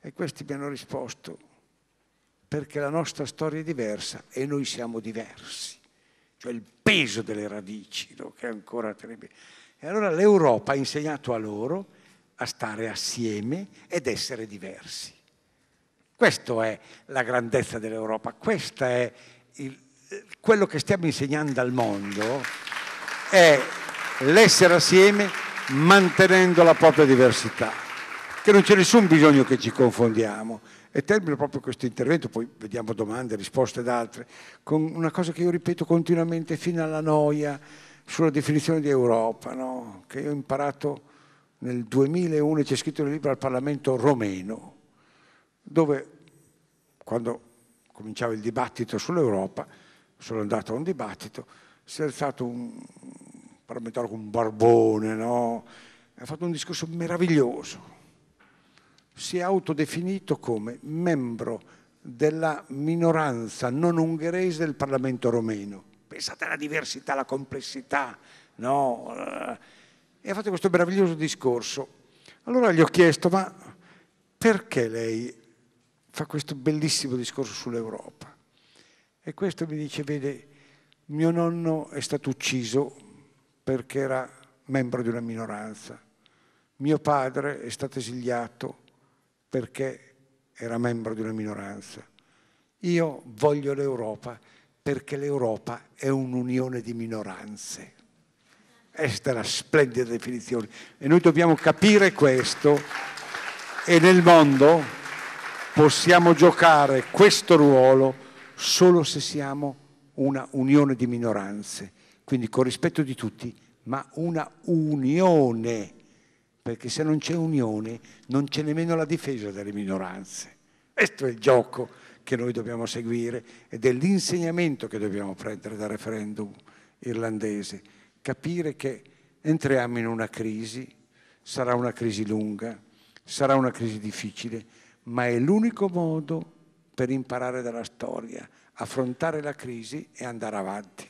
D: E questi mi hanno risposto, perché la nostra storia è diversa e noi siamo diversi, cioè il peso delle radici no? che è ancora tremendo. E allora l'Europa ha insegnato a loro a stare assieme ed essere diversi. Questa è la grandezza dell'Europa, questo è il, quello che stiamo insegnando al mondo. È l'essere assieme mantenendo la propria diversità, che non c'è nessun bisogno che ci confondiamo. E termino proprio questo intervento, poi vediamo domande, risposte ed altre, con una cosa che io ripeto continuamente fino alla noia sulla definizione di Europa, no? che io ho imparato nel 2001, c'è scritto nel libro al Parlamento romeno, dove quando cominciava il dibattito sull'Europa, sono andato a un dibattito, si è alzato un, parlamentare con Barbone, no? ha fatto un discorso meraviglioso. Si è autodefinito come membro della minoranza non ungherese del Parlamento romeno. Pensate alla diversità, alla complessità, no? Eh, e ha fatto questo meraviglioso discorso. Allora gli ho chiesto, ma perché lei fa questo bellissimo discorso sull'Europa? E questo mi dice, vede, mio nonno è stato ucciso perché era membro di una minoranza. Mio padre è stato esiliato perché era membro di una minoranza. Io voglio l'Europa perché l'Europa è un'unione di minoranze. Questa è la splendida definizione. E noi dobbiamo capire questo e nel mondo possiamo giocare questo ruolo solo se siamo una unione di minoranze quindi con rispetto di tutti, ma una unione, perché se non c'è unione non c'è nemmeno la difesa delle minoranze. Questo è il gioco che noi dobbiamo seguire ed è l'insegnamento che dobbiamo prendere dal referendum irlandese, capire che entriamo in una crisi, sarà una crisi lunga, sarà una crisi difficile, ma è l'unico modo per imparare dalla storia, affrontare la crisi e andare avanti.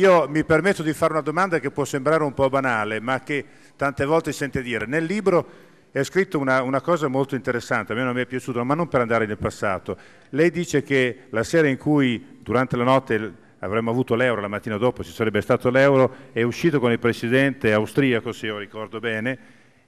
A: Io mi permetto di fare una domanda che può sembrare un po' banale, ma che tante volte sente dire. Nel libro è scritto una, una cosa molto interessante, a me non mi è piaciuta, ma non per andare nel passato. Lei dice che la sera in cui, durante la notte, avremmo avuto l'euro, la mattina dopo ci sarebbe stato l'euro, è uscito con il presidente austriaco, se io ricordo bene,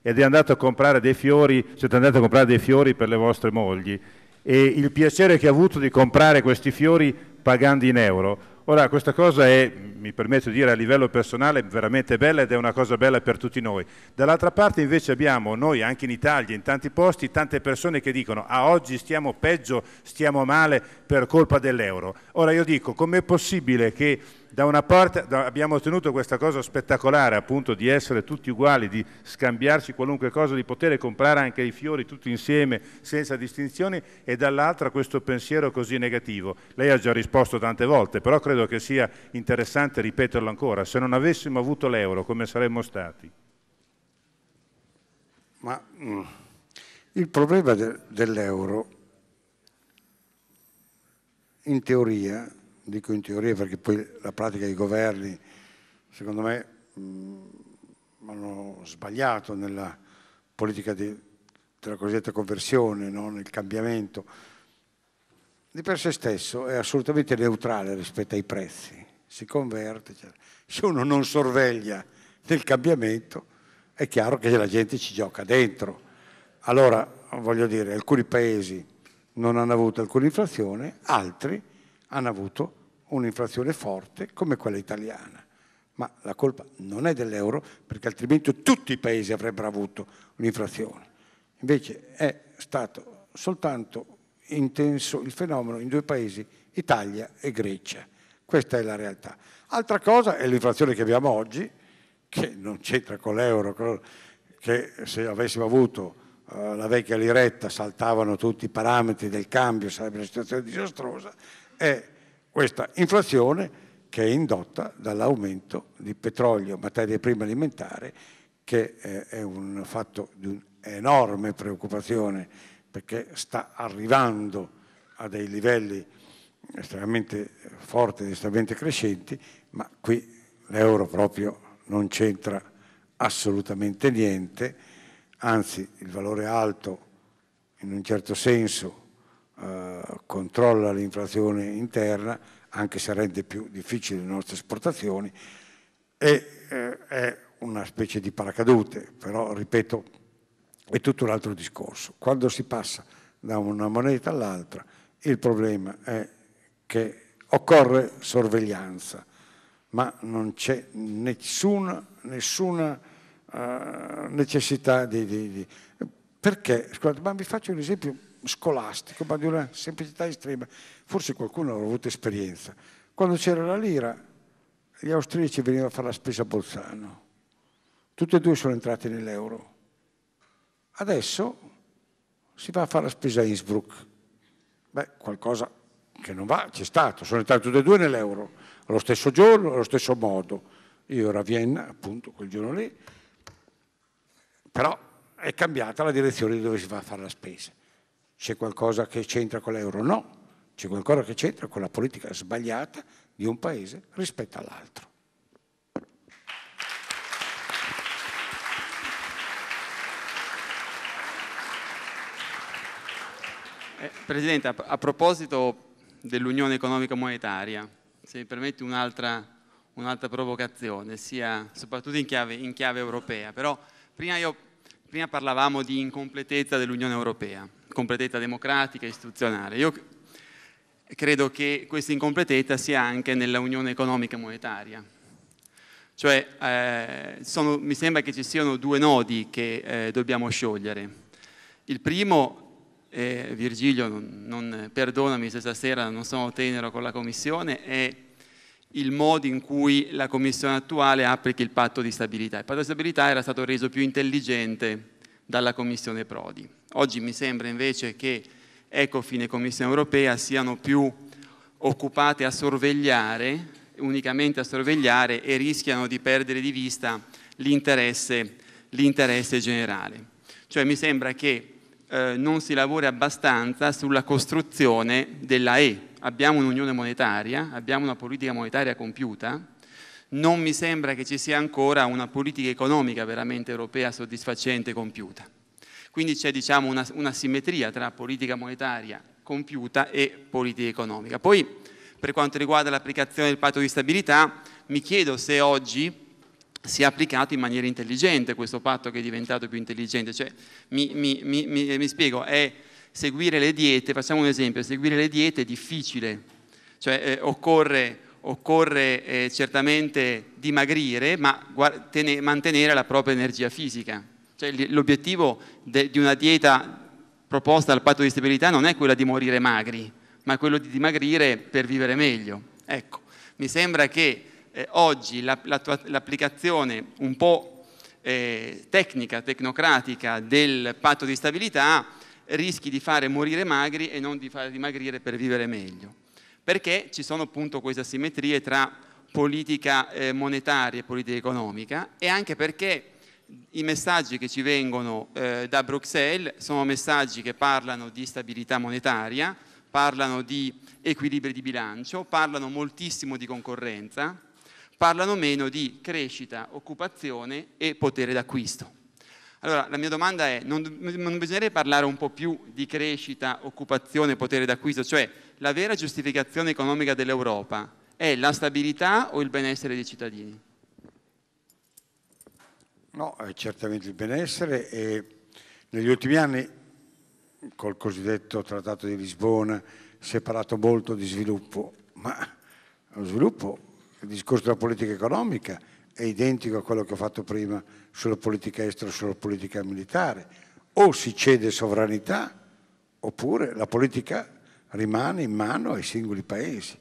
A: ed è andato a comprare dei fiori, siete andati a comprare dei fiori per le vostre mogli e il piacere che ha avuto di comprare questi fiori pagando in euro Ora questa cosa è, mi permetto di dire, a livello personale veramente bella ed è una cosa bella per tutti noi. Dall'altra parte invece abbiamo noi, anche in Italia, in tanti posti, tante persone che dicono a ah, oggi stiamo peggio, stiamo male per colpa dell'euro. Ora io dico, com'è possibile che da una parte abbiamo ottenuto questa cosa spettacolare appunto di essere tutti uguali, di scambiarci qualunque cosa, di poter comprare anche i fiori tutti insieme senza distinzioni e dall'altra questo pensiero così negativo. Lei ha già risposto tante volte, però credo che sia interessante ripeterlo ancora. Se non avessimo avuto l'euro come saremmo stati?
D: Ma mh, mm,
A: il problema de dell'euro
D: in teoria dico in teoria perché poi la pratica dei governi, secondo me, mh, mm, hanno sbagliato nella politica di, della cosiddetta conversione, no? nel cambiamento, di per sé stesso è assolutamente neutrale rispetto ai prezzi, si converte, cioè, se uno non sorveglia nel cambiamento è chiaro che la gente ci gioca dentro. Allora, voglio dire, alcuni paesi non hanno avuto alcuna inflazione, altri hanno avuto un'inflazione forte come quella italiana. Ma la colpa non è dell'euro, perché altrimenti tutti i paesi avrebbero avuto un'inflazione. Invece è stato soltanto intenso il fenomeno in due paesi, Italia e Grecia. Questa è la realtà. Altra cosa è l'inflazione che abbiamo oggi, che non c'entra con l'euro, che se avessimo avuto eh, la vecchia liretta saltavano tutti i parametri del cambio, sarebbe una situazione disastrosa è questa inflazione che è indotta dall'aumento di petrolio, materia prima alimentare, che eh, è un fatto di un'enorme preoccupazione perché sta arrivando a dei livelli estremamente forti, estremamente crescenti, ma qui l'euro proprio non c'entra assolutamente niente, anzi il valore alto in un certo senso eh, controlla l'inflazione interna, anche se rende più difficili le nostre esportazioni, e eh, è una specie di paracadute, però ripeto, è tutto un altro discorso. Quando si passa da una moneta all'altra, il problema è che occorre sorveglianza, ma non c'è nessuna, nessuna uh, necessità di, di, di... Perché? Scusate, ma vi faccio un esempio scolastico, ma di una semplicità estrema. Forse qualcuno aveva avuto esperienza. Quando c'era la lira, gli austriaci venivano a fare la spesa a Bolzano. Tutti e due sono entrati nell'euro. Adesso si va a fare la spesa a Innsbruck. Beh, qualcosa che non va c'è stato. Sono entrati tutti e due nell'euro, allo stesso giorno, allo stesso modo. Io ero a Vienna, appunto, quel giorno lì. Però è cambiata la direzione di dove si va a fare la spesa c'è qualcosa che c'entra con l'euro, no, c'è qualcosa che c'entra con la politica sbagliata di un paese rispetto all'altro.
B: Eh, Presidente, a, proposito dell'Unione Economica Monetaria, se mi permette un'altra, un'altra provocazione, sia, soprattutto in chiave, in chiave europea, però prima, io, prima parlavamo di incompletezza dell'Unione Europea, incompletezza democratica, e istituzionale. Io credo che questa incompletezza sia anche nella unione economica e monetaria. Cioè, eh, sono, mi sembra che ci siano due nodi che eh, dobbiamo sciogliere. Il primo, eh, Virgilio, non, non, perdonami se stasera non sono tenero con la Commissione, è il modo in cui la Commissione attuale applica il patto di stabilità. Il patto di stabilità era stato reso più intelligente dalla Commissione Prodi Oggi mi sembra invece che Ecofin e Commissione europea siano più occupate a sorvegliare, unicamente a sorvegliare e rischiano di perdere di vista l'interesse, l'interesse generale. Cioè mi sembra che eh, non si lavori abbastanza sulla costruzione della E. Abbiamo un'unione monetaria, abbiamo una politica monetaria compiuta, non mi sembra che ci sia ancora una politica economica veramente europea soddisfacente e compiuta. Quindi c'è diciamo, una, una simmetria tra politica monetaria compiuta e politica economica. Poi per quanto riguarda l'applicazione del patto di stabilità, mi chiedo se oggi si è applicato in maniera intelligente questo patto che è diventato più intelligente. Cioè, mi, mi, mi, mi spiego, è seguire le diete, facciamo un esempio, seguire le diete è difficile, cioè eh, occorre, occorre eh, certamente dimagrire, ma guard- tene- mantenere la propria energia fisica. Cioè, l'obiettivo di una dieta proposta dal patto di stabilità non è quella di morire magri, ma quello di dimagrire per vivere meglio. Ecco, mi sembra che eh, oggi la, la, l'applicazione un po' eh, tecnica, tecnocratica del patto di stabilità rischi di fare morire magri e non di far dimagrire per vivere meglio. Perché ci sono appunto queste asimmetrie tra politica eh, monetaria e politica economica e anche perché i messaggi che ci vengono eh, da Bruxelles sono messaggi che parlano di stabilità monetaria, parlano di equilibri di bilancio, parlano moltissimo di concorrenza, parlano meno di crescita, occupazione e potere d'acquisto. Allora, la mia domanda è, non, non bisognerebbe parlare un po' più di crescita, occupazione, potere d'acquisto, cioè la vera giustificazione economica dell'Europa è la stabilità o il benessere dei cittadini?
D: No, certamente il benessere e negli ultimi anni col cosiddetto Trattato di Lisbona si è parlato molto di sviluppo, ma lo sviluppo, il discorso della politica economica è identico a quello che ho fatto prima sulla politica estera, e sulla politica militare. O si cede sovranità oppure la politica rimane in mano ai singoli paesi.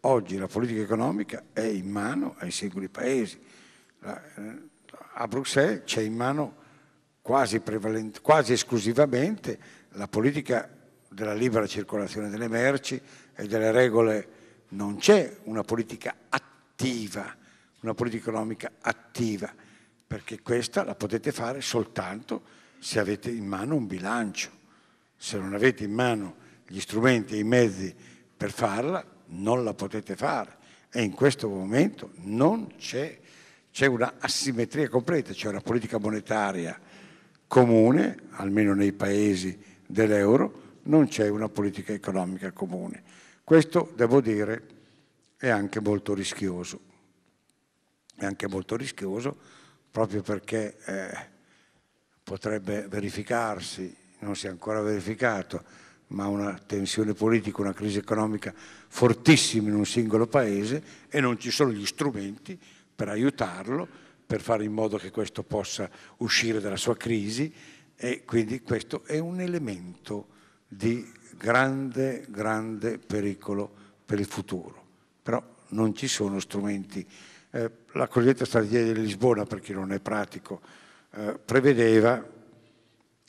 D: Oggi la politica economica è in mano ai singoli paesi. La, eh, a Bruxelles c'è in mano quasi, quasi esclusivamente la politica della libera circolazione delle merci e delle regole. Non c'è una politica attiva, una politica economica attiva, perché questa la potete fare soltanto se avete in mano un bilancio. Se non avete in mano gli strumenti e i mezzi per farla, non la potete fare. E in questo momento non c'è c'è una asimmetria completa, c'è una politica monetaria comune, almeno nei paesi dell'euro, non c'è una politica economica comune. Questo, devo dire, è anche molto rischioso. È anche molto rischioso proprio perché eh, potrebbe verificarsi, non si è ancora verificato, ma una tensione politica, una crisi economica fortissima in un singolo paese e non ci sono gli strumenti per aiutarlo, per fare in modo che questo possa uscire dalla sua crisi e quindi questo è un elemento di grande, grande pericolo per il futuro. Però non ci sono strumenti. Eh, la cosiddetta strategia di Lisbona, per chi non è pratico, eh, prevedeva,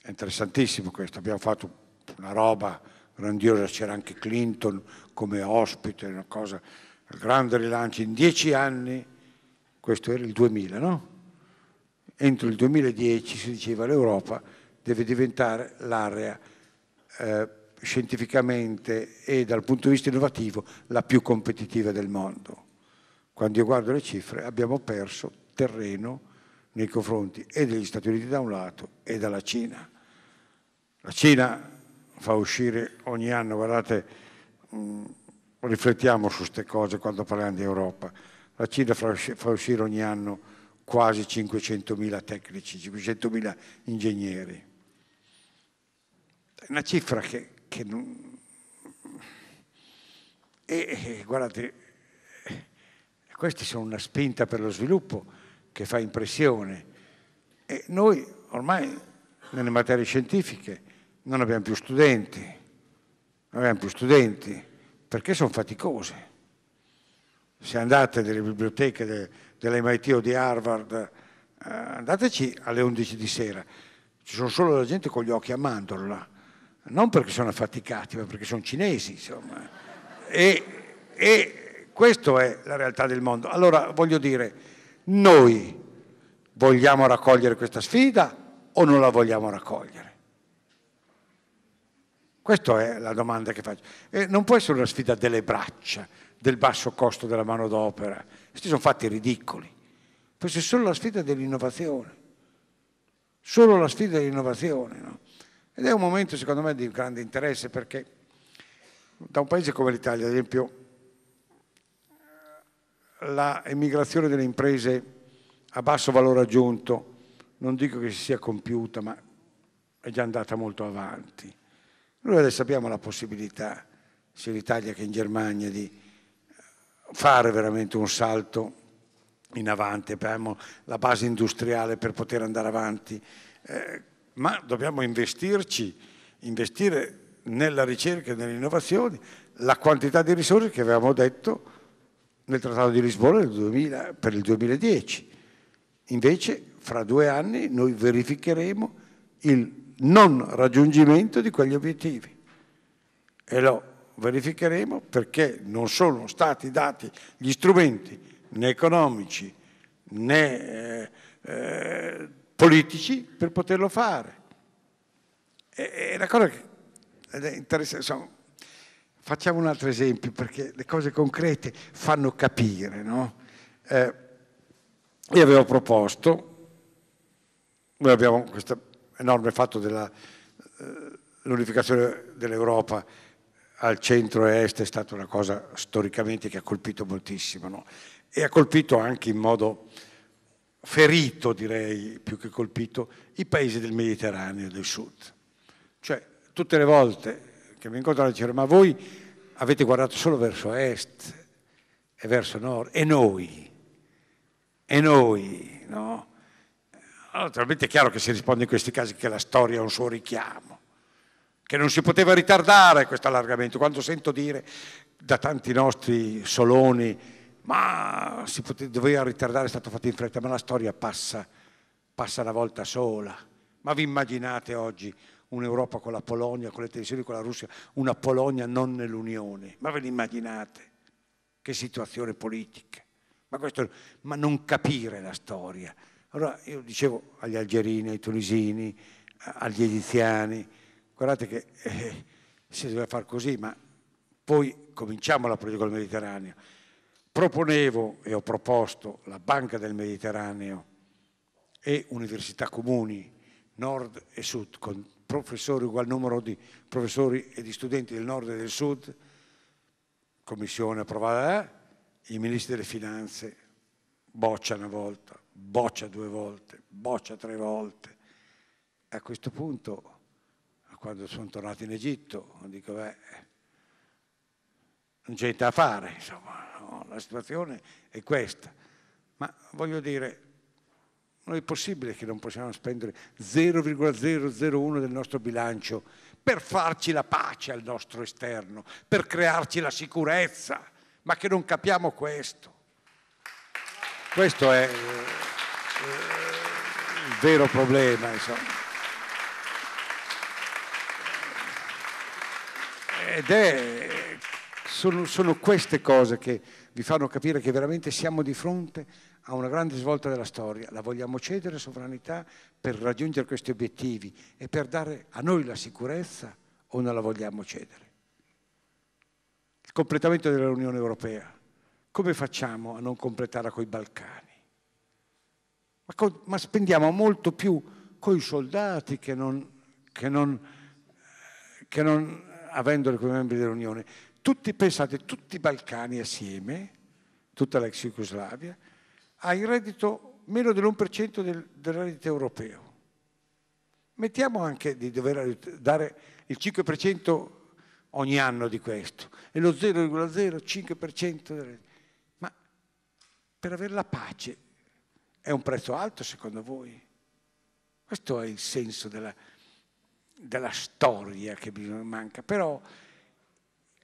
D: è interessantissimo questo, abbiamo fatto una roba grandiosa, c'era anche Clinton come ospite, una cosa, grande rilancio, in dieci anni questo era il 2000, no? Entro il 2010 si diceva l'Europa deve diventare l'area eh, scientificamente e dal punto di vista innovativo la più competitiva del mondo. Quando io guardo le cifre abbiamo perso terreno nei confronti e degli Stati Uniti da un lato e dalla Cina. La Cina fa uscire ogni anno, guardate, mh, mm, riflettiamo su queste cose quando parliamo di Europa, la Cina fa, uscire ogni anno quasi 500.000 tecnici, 500.000 ingegneri. È una cifra che, che non... E, e guardate, queste sono una spinta per lo sviluppo che fa impressione. E noi ormai nelle materie scientifiche non abbiamo più studenti, non abbiamo più studenti perché sono faticose se andate nelle biblioteche de, dell'MIT o di Harvard, eh, andateci alle 11 di sera. Ci sono solo la gente con gli occhi a mandorla, non perché sono affaticati, ma perché sono cinesi, insomma. E, e questa è la realtà del mondo. Allora, voglio dire, noi vogliamo raccogliere questa sfida o non la vogliamo raccogliere? Questa è la domanda che faccio. E non può essere una sfida delle braccia, del basso costo della manodopera. Questi sono fatti ridicoli. Questa è solo la sfida dell'innovazione. Solo la sfida dell'innovazione. No? Ed è un momento, secondo me, di grande interesse perché da un paese come l'Italia, ad esempio, la emigrazione delle imprese a basso valore aggiunto, non dico che si sia compiuta, ma è già andata molto avanti. Noi adesso abbiamo la possibilità, sia in Italia che in Germania, di fare veramente un salto in avanti, abbiamo la base industriale per poter andare avanti, eh, ma dobbiamo investirci, investire nella ricerca e nelle innovazioni la quantità di risorse che avevamo detto nel Trattato di Lisbona 2000, per il 2010. Invece fra due anni noi verificheremo il non raggiungimento di quegli obiettivi. E lo verificheremo perché non sono stati dati gli strumenti né economici né eh, eh, politici per poterlo fare. È una cosa che è interessante. Insomma, facciamo un altro esempio perché le cose concrete fanno capire. No? Eh, io avevo proposto, noi abbiamo questo enorme fatto dell'unificazione eh, dell'Europa al centro-est è stata una cosa storicamente che ha colpito moltissimo no? e ha colpito anche in modo ferito, direi, più che colpito, i paesi del Mediterraneo del sud. Cioè, tutte le volte che mi incontrano dicevano, ma voi avete guardato solo verso est e verso nord, e noi? E noi? No? Allora, naturalmente è chiaro che si risponde in questi casi che la storia ha un suo richiamo che non si poteva ritardare questo allargamento. Quando sento dire da tanti nostri soloni, ma si poteva, doveva ritardare, è stato fatto in fretta, ma la storia passa, passa una volta sola. Ma vi immaginate oggi un'Europa con la Polonia, con le tensioni con la Russia, una Polonia non nell'Unione? Ma ve li immaginate? Che situazione politica? Ma, questo, ma non capire la storia. Allora io dicevo agli algerini, ai tunisini, agli egiziani, guardate che eh, si doveva fare così, ma poi cominciamo la progetto del Mediterraneo. Proponevo e ho proposto la Banca del Mediterraneo e università comuni, nord e sud, con professori ugual numero di professori e di studenti del nord e del sud, commissione approvata, i ministri delle finanze boccia una volta, boccia due volte, boccia tre volte. A questo punto quando sono tornato in Egitto, dico, beh, non c'è niente da fare, insomma, no, la situazione è questa. Ma voglio dire, non è possibile che non possiamo spendere 0,001 del nostro bilancio per farci la pace al nostro esterno, per crearci la sicurezza, ma che non capiamo questo. Questo è eh, il vero problema, insomma. Ed è, sono, sono queste cose che vi fanno capire che veramente siamo di fronte a una grande svolta della storia. La vogliamo cedere sovranità per raggiungere questi obiettivi e per dare a noi la sicurezza o non la vogliamo cedere? Il completamento dell'Unione Europea. Come facciamo a non completarla con i Balcani? Ma, con, ma, spendiamo molto più con i soldati che non, che non, che non avendole come membri dell'Unione, tutti, pensate, tutti i Balcani assieme, tutta l'ex Jugoslavia, ha il reddito meno dell'1% del, del reddito europeo. Mettiamo anche di dover dare il 5% ogni anno di questo e lo 0,05% del reddito. Ma per avere la pace è un prezzo alto secondo voi? Questo è il senso della della storia che manca, però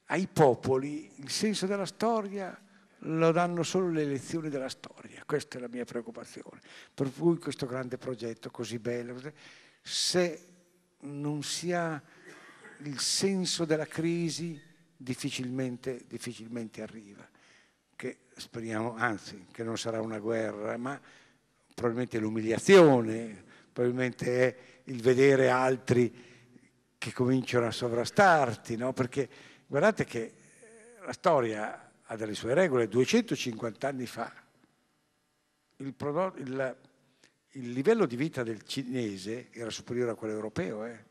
D: ai popoli il senso della storia lo danno solo le lezioni della storia, questa è la mia preoccupazione. Per cui questo grande progetto così bello, se non si ha il senso della crisi difficilmente, difficilmente arriva, che speriamo, anzi, che non sarà una guerra, ma probabilmente l'umiliazione, probabilmente è il vedere altri che cominciano a sovrastarti, no? perché guardate che eh, la storia ha delle sue regole, 250 anni fa il, prodotto, il, il livello di vita del cinese era superiore a quello europeo, eh?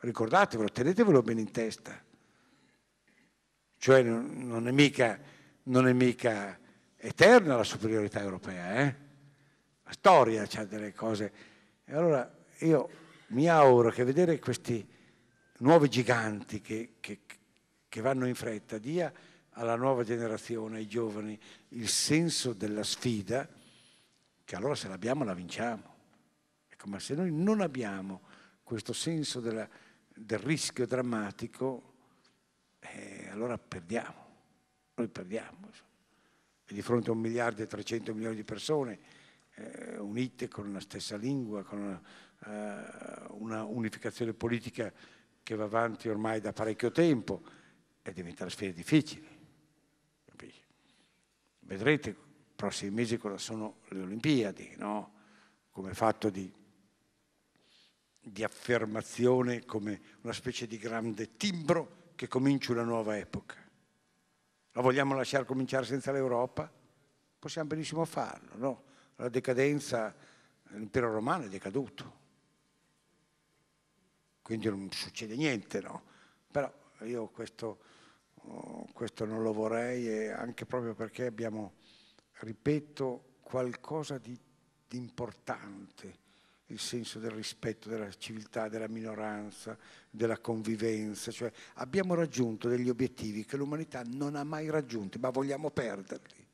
D: ricordatevelo, tenetevelo bene in testa, cioè non è mica, non è mica eterna la superiorità europea, eh? la storia ha delle cose. E allora io mi auguro che vedere questi nuovi giganti che, che, che vanno in fretta, dia alla nuova generazione, ai giovani, il senso della sfida, che allora se l'abbiamo la vinciamo. Ecco, ma se noi non abbiamo questo senso della, del rischio drammatico, eh, allora perdiamo, noi perdiamo. E di fronte a un miliardo e 300 milioni di persone eh, unite con la stessa lingua, con una, eh, una unificazione politica che va avanti ormai da parecchio tempo e diventa una sfida difficile. Capisci? Vedrete i prossimi mesi cosa sono le Olimpiadi, no? come fatto di, di affermazione, come una specie di grande timbro che comincia una nuova epoca. La vogliamo lasciare cominciare senza l'Europa? Possiamo benissimo farlo, no? La decadenza, l'impero romano è decaduto quindi non succede niente, no? Però io questo, oh, questo non lo vorrei, anche proprio perché abbiamo, ripeto, qualcosa di, di importante, il senso del rispetto della civiltà, della minoranza, della convivenza, cioè abbiamo raggiunto degli obiettivi che l'umanità non ha mai raggiunto, ma vogliamo perderli.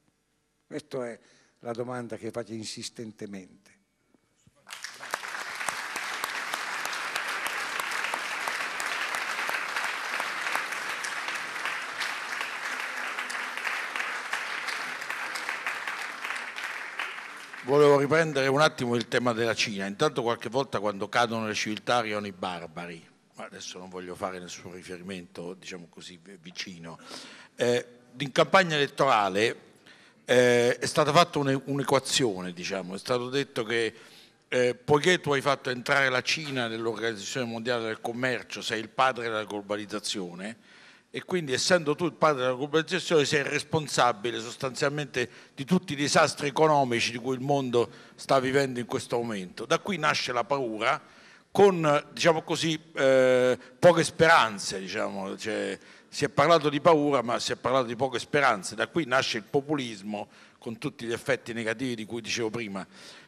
D: Questa è la domanda che faccio insistentemente.
C: Volevo riprendere un attimo il tema della Cina. Intanto qualche volta quando cadono le civiltà arrivano i barbari, ma adesso non voglio fare nessun riferimento, diciamo così, vicino. Eh, in campagna elettorale eh, è stata fatta un'equazione, diciamo. è stato detto che eh, poiché tu hai fatto entrare la Cina nell'Organizzazione Mondiale del Commercio, sei il padre della globalizzazione, e quindi essendo tu il padre della globalizzazione sei responsabile sostanzialmente di tutti i disastri economici di cui il mondo sta vivendo in questo momento. Da qui nasce la paura con, diciamo così, eh, poche speranze, diciamo. cioè, si è parlato di paura ma si è parlato di poche speranze, da qui nasce il populismo con tutti gli effetti negativi di cui dicevo prima.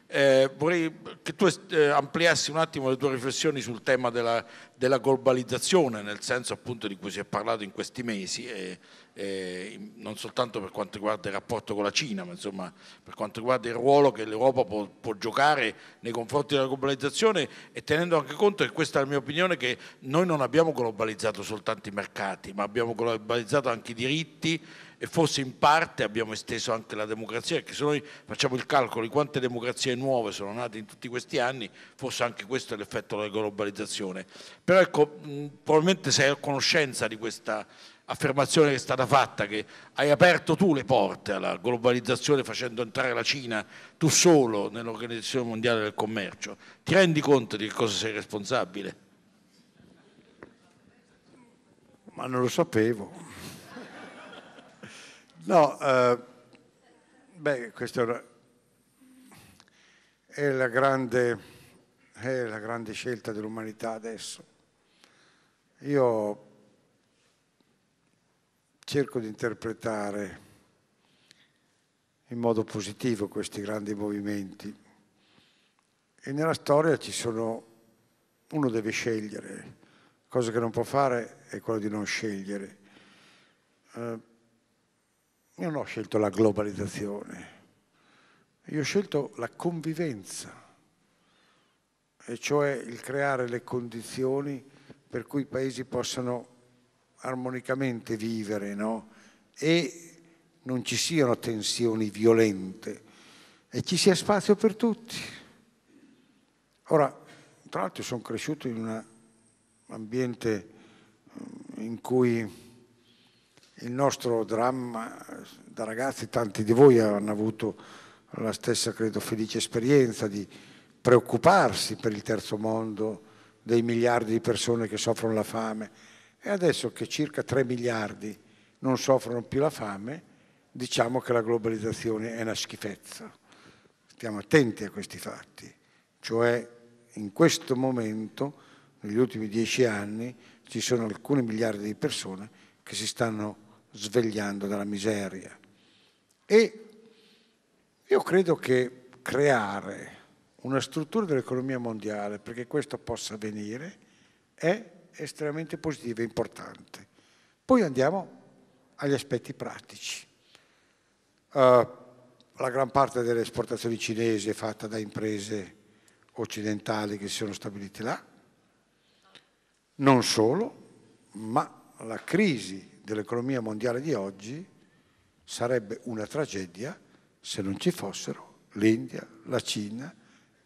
C: Eh, vorrei che tu eh, ampliassi un attimo le tue riflessioni sul tema della, della, globalizzazione, nel senso appunto di cui si è parlato in questi mesi e, eh, non soltanto per quanto riguarda il rapporto con la Cina, ma insomma per quanto riguarda il ruolo che l'Europa può, può, giocare nei confronti della globalizzazione e tenendo anche conto che questa è la mia opinione che noi non abbiamo globalizzato soltanto i mercati, ma abbiamo globalizzato anche i diritti e forse in parte abbiamo esteso anche la democrazia, perché se noi facciamo il calcolo di quante democrazie nuove sono nate in tutti questi anni, forse anche questo è l'effetto della globalizzazione. Però ecco, probabilmente sei a conoscenza di questa affermazione che è stata fatta, che hai aperto tu le porte alla globalizzazione facendo entrare la Cina tu solo nell'Organizzazione Mondiale del Commercio, ti rendi conto di che cosa sei responsabile?
D: Ma non lo sapevo. No, eh, beh, questa è, una, è, la grande, è la grande scelta dell'umanità adesso. Io cerco di interpretare in modo positivo questi grandi movimenti. E nella storia ci sono, uno deve scegliere, cosa che non può fare è quello di non scegliere. Eh, io non ho scelto la globalizzazione, io ho scelto la convivenza, e cioè il creare le condizioni per cui i paesi possano armonicamente vivere no? e non ci siano tensioni violente e ci sia spazio per tutti. Ora, tra l'altro sono cresciuto in un ambiente mm, in cui il nostro dramma da ragazzi, tanti di voi hanno avuto la stessa, credo, felice esperienza di preoccuparsi per il terzo mondo, dei miliardi di persone che soffrono la fame e adesso che circa 3 miliardi non soffrono più la fame, diciamo che la globalizzazione è una schifezza. Stiamo attenti a questi fatti. Cioè, in questo momento, negli ultimi dieci anni, ci sono alcuni miliardi di persone che si stanno svegliando dalla miseria. E io credo che creare una struttura dell'economia mondiale perché questo possa avvenire è estremamente positiva e importante. Poi andiamo agli aspetti pratici. Uh, la gran parte delle esportazioni cinesi è fatta da imprese occidentali che si sono stabilite là. Non solo, ma la crisi dell'economia mondiale di oggi sarebbe una tragedia se non ci fossero l'India, la Cina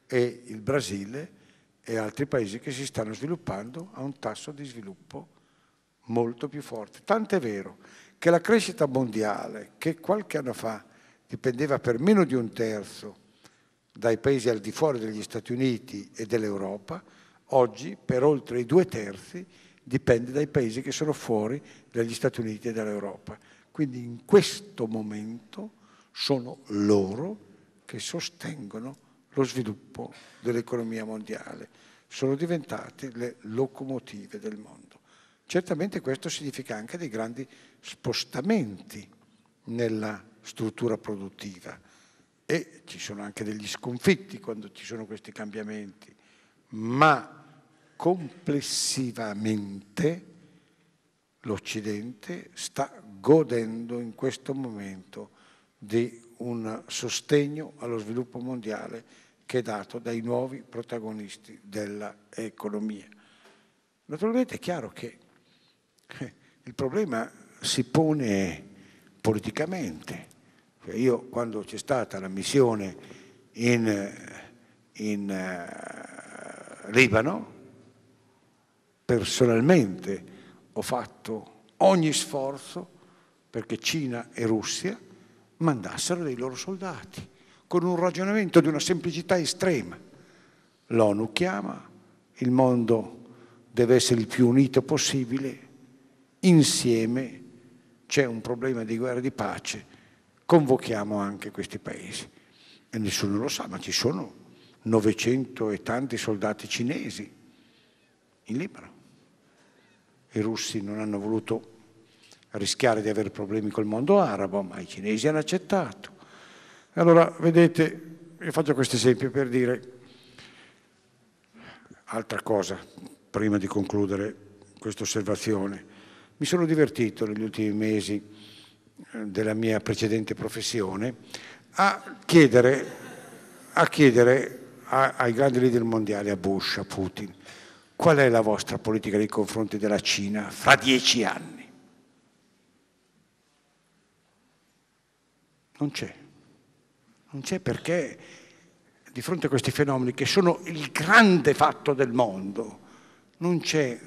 D: e il Brasile e altri paesi che si stanno sviluppando a un tasso di sviluppo molto più forte. Tant'è vero che la crescita mondiale, che qualche anno fa dipendeva per meno di un terzo dai paesi al di fuori degli Stati Uniti e dell'Europa, oggi per oltre i due terzi dipende dai paesi che sono fuori dagli Stati Uniti e dall'Europa. Quindi in questo momento sono loro che sostengono lo sviluppo dell'economia mondiale, sono diventate le locomotive del mondo. Certamente questo significa anche dei grandi spostamenti nella struttura produttiva e ci sono anche degli sconfitti quando ci sono questi cambiamenti, ma complessivamente l'Occidente sta godendo in questo momento di un sostegno allo sviluppo mondiale che è dato dai nuovi protagonisti dell'economia. Naturalmente è chiaro che eh, il problema si pone politicamente. Cioè, io quando c'è stata la missione in, in uh, Libano, personalmente ho fatto ogni sforzo perché Cina e Russia mandassero dei loro soldati, con un ragionamento di una semplicità estrema. L'ONU chiama, il mondo deve essere il più unito possibile, insieme c'è un problema di guerra e di pace, convochiamo anche questi paesi. E nessuno lo sa, ma ci sono 900 e tanti soldati cinesi in Libano. I russi non hanno voluto rischiare di avere problemi col mondo arabo, ma i cinesi hanno accettato. Allora, vedete, io faccio questo esempio per dire altra cosa, prima di concludere questa osservazione. Mi sono divertito negli ultimi mesi eh, della mia precedente professione a chiedere, a chiedere ai grandi leader mondiali, a Bush, a Putin, qual è la vostra politica nei confronti della Cina fra dieci anni. Non c'è. Non c'è perché di fronte a questi fenomeni che sono il grande fatto del mondo, non c'è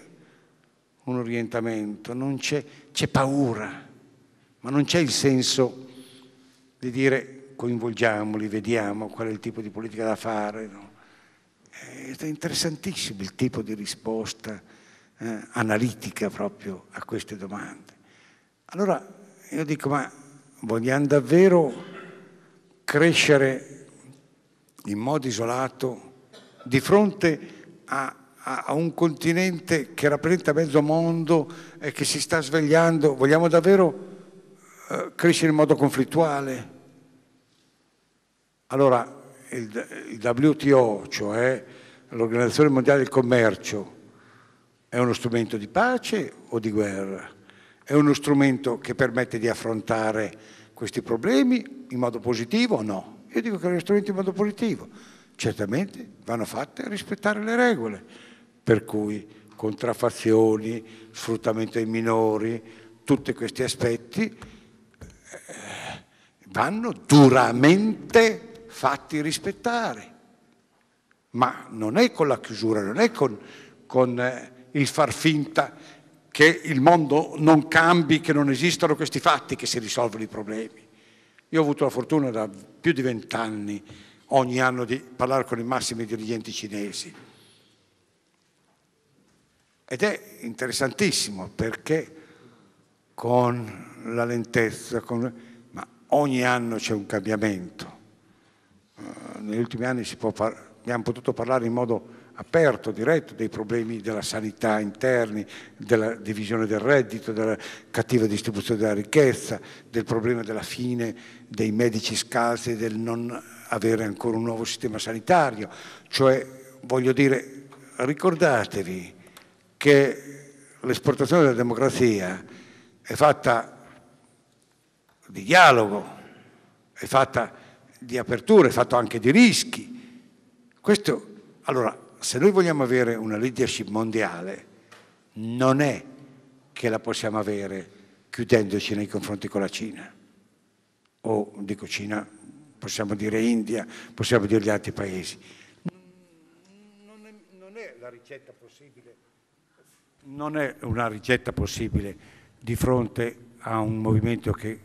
D: un orientamento, c'è, c'è paura, ma non c'è il senso di dire coinvolgiamoli, vediamo qual è il tipo di politica da fare. No? Ed è interessantissimo il tipo di risposta eh, analitica proprio a queste domande. Allora io dico, ma vogliamo davvero crescere in modo isolato di fronte a, a, a, un continente che rappresenta mezzo mondo e che si sta svegliando, vogliamo davvero eh, crescere in modo conflittuale? Allora il, il WTO, cioè l'Organizzazione Mondiale del Commercio, è uno strumento di pace o di guerra? È uno strumento che permette di affrontare questi problemi in modo positivo o no? Io dico che è uno strumento in modo positivo. Certamente vanno fatte rispettare le regole, per cui contraffazioni, sfruttamento ai minori, tutti questi aspetti eh, vanno duramente fatti rispettare. Ma non è con la chiusura, non è con, con eh, il far finta che il mondo non cambi, che non esistano questi fatti, che si risolvono i problemi. Io ho avuto la fortuna da più di vent'anni ogni anno di parlare con i massimi dirigenti cinesi. Ed è interessantissimo perché con la lentezza, con... ma ogni anno c'è un cambiamento. Eh, negli ultimi anni par... abbiamo potuto parlare in modo aperto, diretto dei problemi della sanità interni, della divisione del reddito, della cattiva distribuzione della ricchezza, del problema della fine dei medici scarsi, del non avere ancora un nuovo sistema sanitario. Cioè, voglio dire, ricordatevi che l'esportazione della democrazia è fatta di dialogo, è fatta di aperture, è fatta anche di rischi. Questo, allora, se noi vogliamo avere una leadership mondiale, non è che la possiamo avere chiudendoci nei confronti con la Cina, o dico Cina, possiamo dire India, possiamo dire gli altri paesi. Non è, non è la ricetta possibile, non è una ricetta possibile di fronte a un movimento che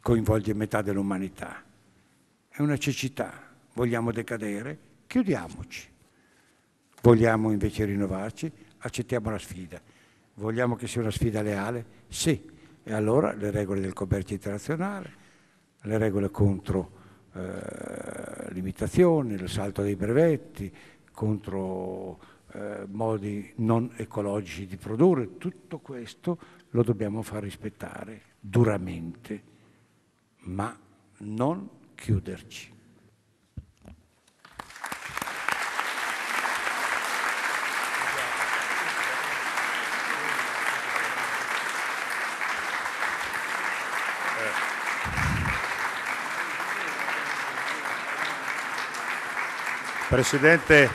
D: coinvolge metà dell'umanità. È una cecità, vogliamo decadere, chiudiamoci. Vogliamo invece rinnovarci? Accettiamo la sfida. Vogliamo che sia una sfida leale? Sì. E allora le regole del commercio internazionale, le regole contro eh, l'imitazione, il salto dei brevetti, contro eh, modi non ecologici di produrre, tutto questo lo dobbiamo far rispettare duramente, ma non chiuderci.
A: Presidente,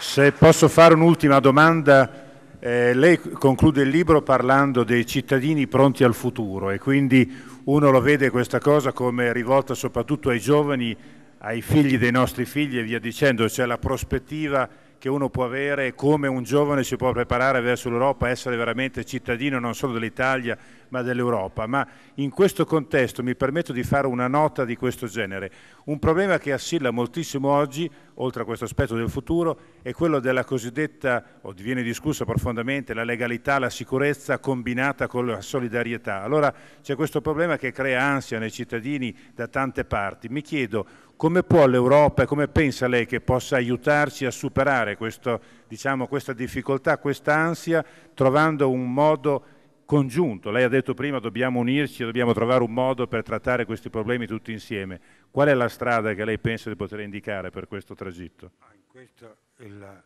A: se posso fare un'ultima domanda, eh, lei conclude il libro parlando dei cittadini pronti al futuro e quindi uno lo vede questa cosa come rivolta soprattutto ai giovani, ai figli dei nostri figli e via dicendo, cioè la prospettiva che uno può avere, come un giovane si può preparare verso l'Europa, essere veramente cittadino non solo dell'Italia ma dell'Europa. Ma in questo contesto mi permetto di fare una nota di questo genere. Un problema che assilla moltissimo oggi, oltre a questo aspetto del futuro, è quello della cosiddetta, o viene discussa profondamente, la legalità, la sicurezza combinata con la solidarietà. Allora c'è questo problema che crea ansia nei cittadini da tante parti. Mi chiedo come può l'Europa e come pensa lei che possa aiutarci a superare questo, diciamo, questa difficoltà, questa ansia, trovando un modo congiunto. Lei ha detto prima dobbiamo unirci, dobbiamo trovare un modo per trattare questi problemi tutti insieme. Qual è la strada che lei pensa di poter indicare per questo tragitto? Ah,
D: questo il,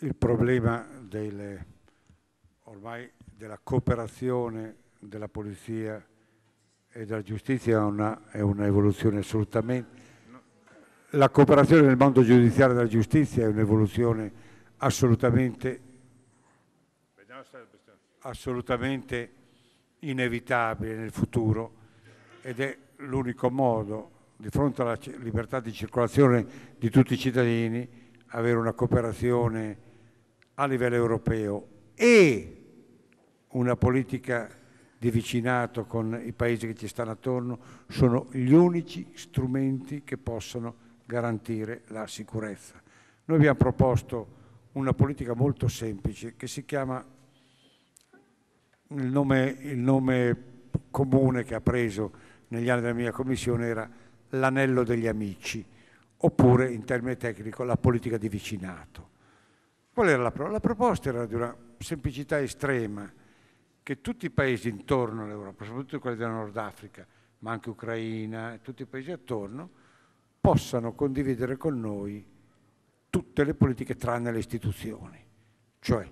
D: il problema delle, ormai della cooperazione della polizia e della giustizia è un'evoluzione assolutamente... La cooperazione nel mondo giudiziario della giustizia è un'evoluzione assolutamente assolutamente inevitabile nel futuro ed è l'unico modo di fronte alla libertà di circolazione di tutti i cittadini avere una cooperazione a livello europeo e una politica di vicinato con i paesi che ci stanno attorno sono gli unici strumenti che possono garantire la sicurezza. Noi abbiamo proposto una politica molto semplice che si chiama il nome, il nome comune che ha preso negli anni della mia commissione era l'anello degli amici, oppure in termine tecnico la politica di vicinato. Qual era la, proposta? la proposta? era di una semplicità estrema, che tutti i paesi intorno all'Europa, soprattutto quelli della Nord Africa, ma anche Ucraina, tutti i paesi attorno, possano condividere con noi tutte le politiche tranne le istituzioni. Cioè,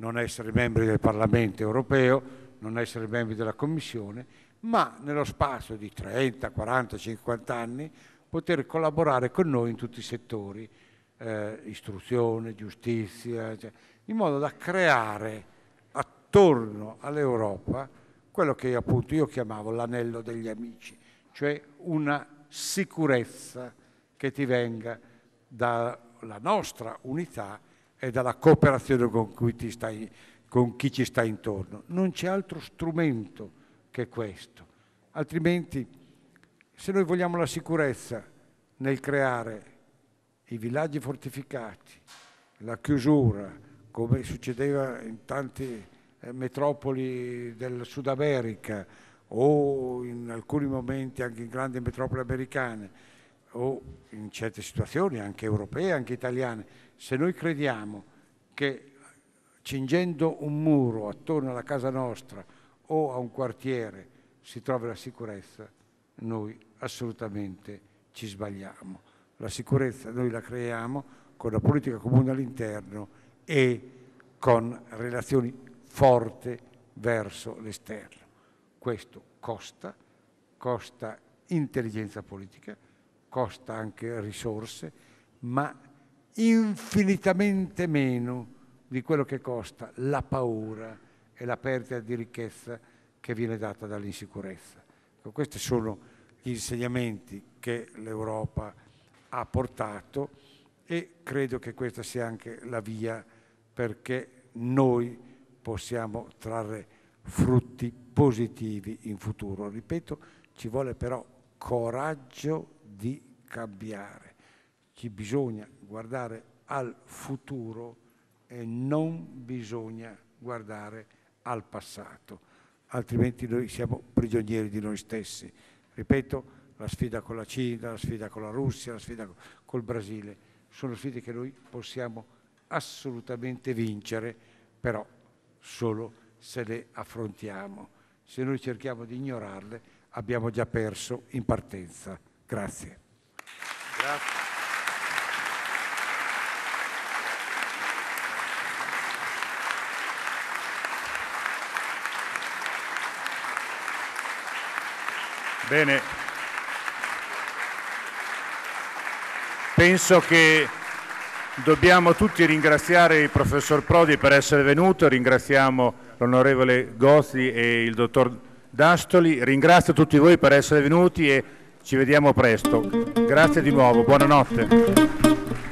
D: non essere membri del Parlamento europeo, non essere membri della Commissione, ma nello spazio di 30, 40, 50 anni poter collaborare con noi in tutti i settori, eh, istruzione, giustizia, cioè, in modo da creare attorno all'Europa quello che appunto io chiamavo l'anello degli amici, cioè una sicurezza che ti venga dalla nostra unità e dalla cooperazione con, stai, con chi ci sta intorno. Non c'è altro strumento che questo, altrimenti se noi vogliamo la sicurezza nel creare i villaggi fortificati, la chiusura, come succedeva in tante eh, metropoli del Sud America o in alcuni momenti anche in grandi metropoli americane o in certe situazioni anche europee, anche italiane, se noi crediamo che cingendo un muro attorno alla casa nostra o a un quartiere si trovi la sicurezza, noi assolutamente ci sbagliamo. La sicurezza noi la creiamo con la politica comune all'interno e con relazioni forti verso l'esterno. Questo costa, costa intelligenza politica, costa anche risorse, ma infinitamente meno di quello che costa la paura e la perdita di ricchezza che viene data dall'insicurezza. Ecco, questi sono gli insegnamenti che l'Europa ha portato e credo che questa sia anche la via perché noi possiamo trarre frutti positivi in futuro. Ripeto, ci vuole però coraggio di cambiare. Ci bisogna guardare al futuro e non bisogna guardare al passato, altrimenti noi siamo prigionieri di noi stessi. Ripeto, la sfida con la Cina, la sfida con la Russia, la sfida col Brasile, sono sfide che noi possiamo assolutamente vincere, però solo se le affrontiamo. Se noi cerchiamo di ignorarle abbiamo già perso in partenza. Grazie. Grazie.
A: Bene. Penso che dobbiamo tutti ringraziare il professor Prodi per essere venuto, ringraziamo l'onorevole Gozzi e il dottor D'Astoli, ringrazio tutti voi per essere venuti e ci vediamo presto. Grazie di nuovo, buonanotte.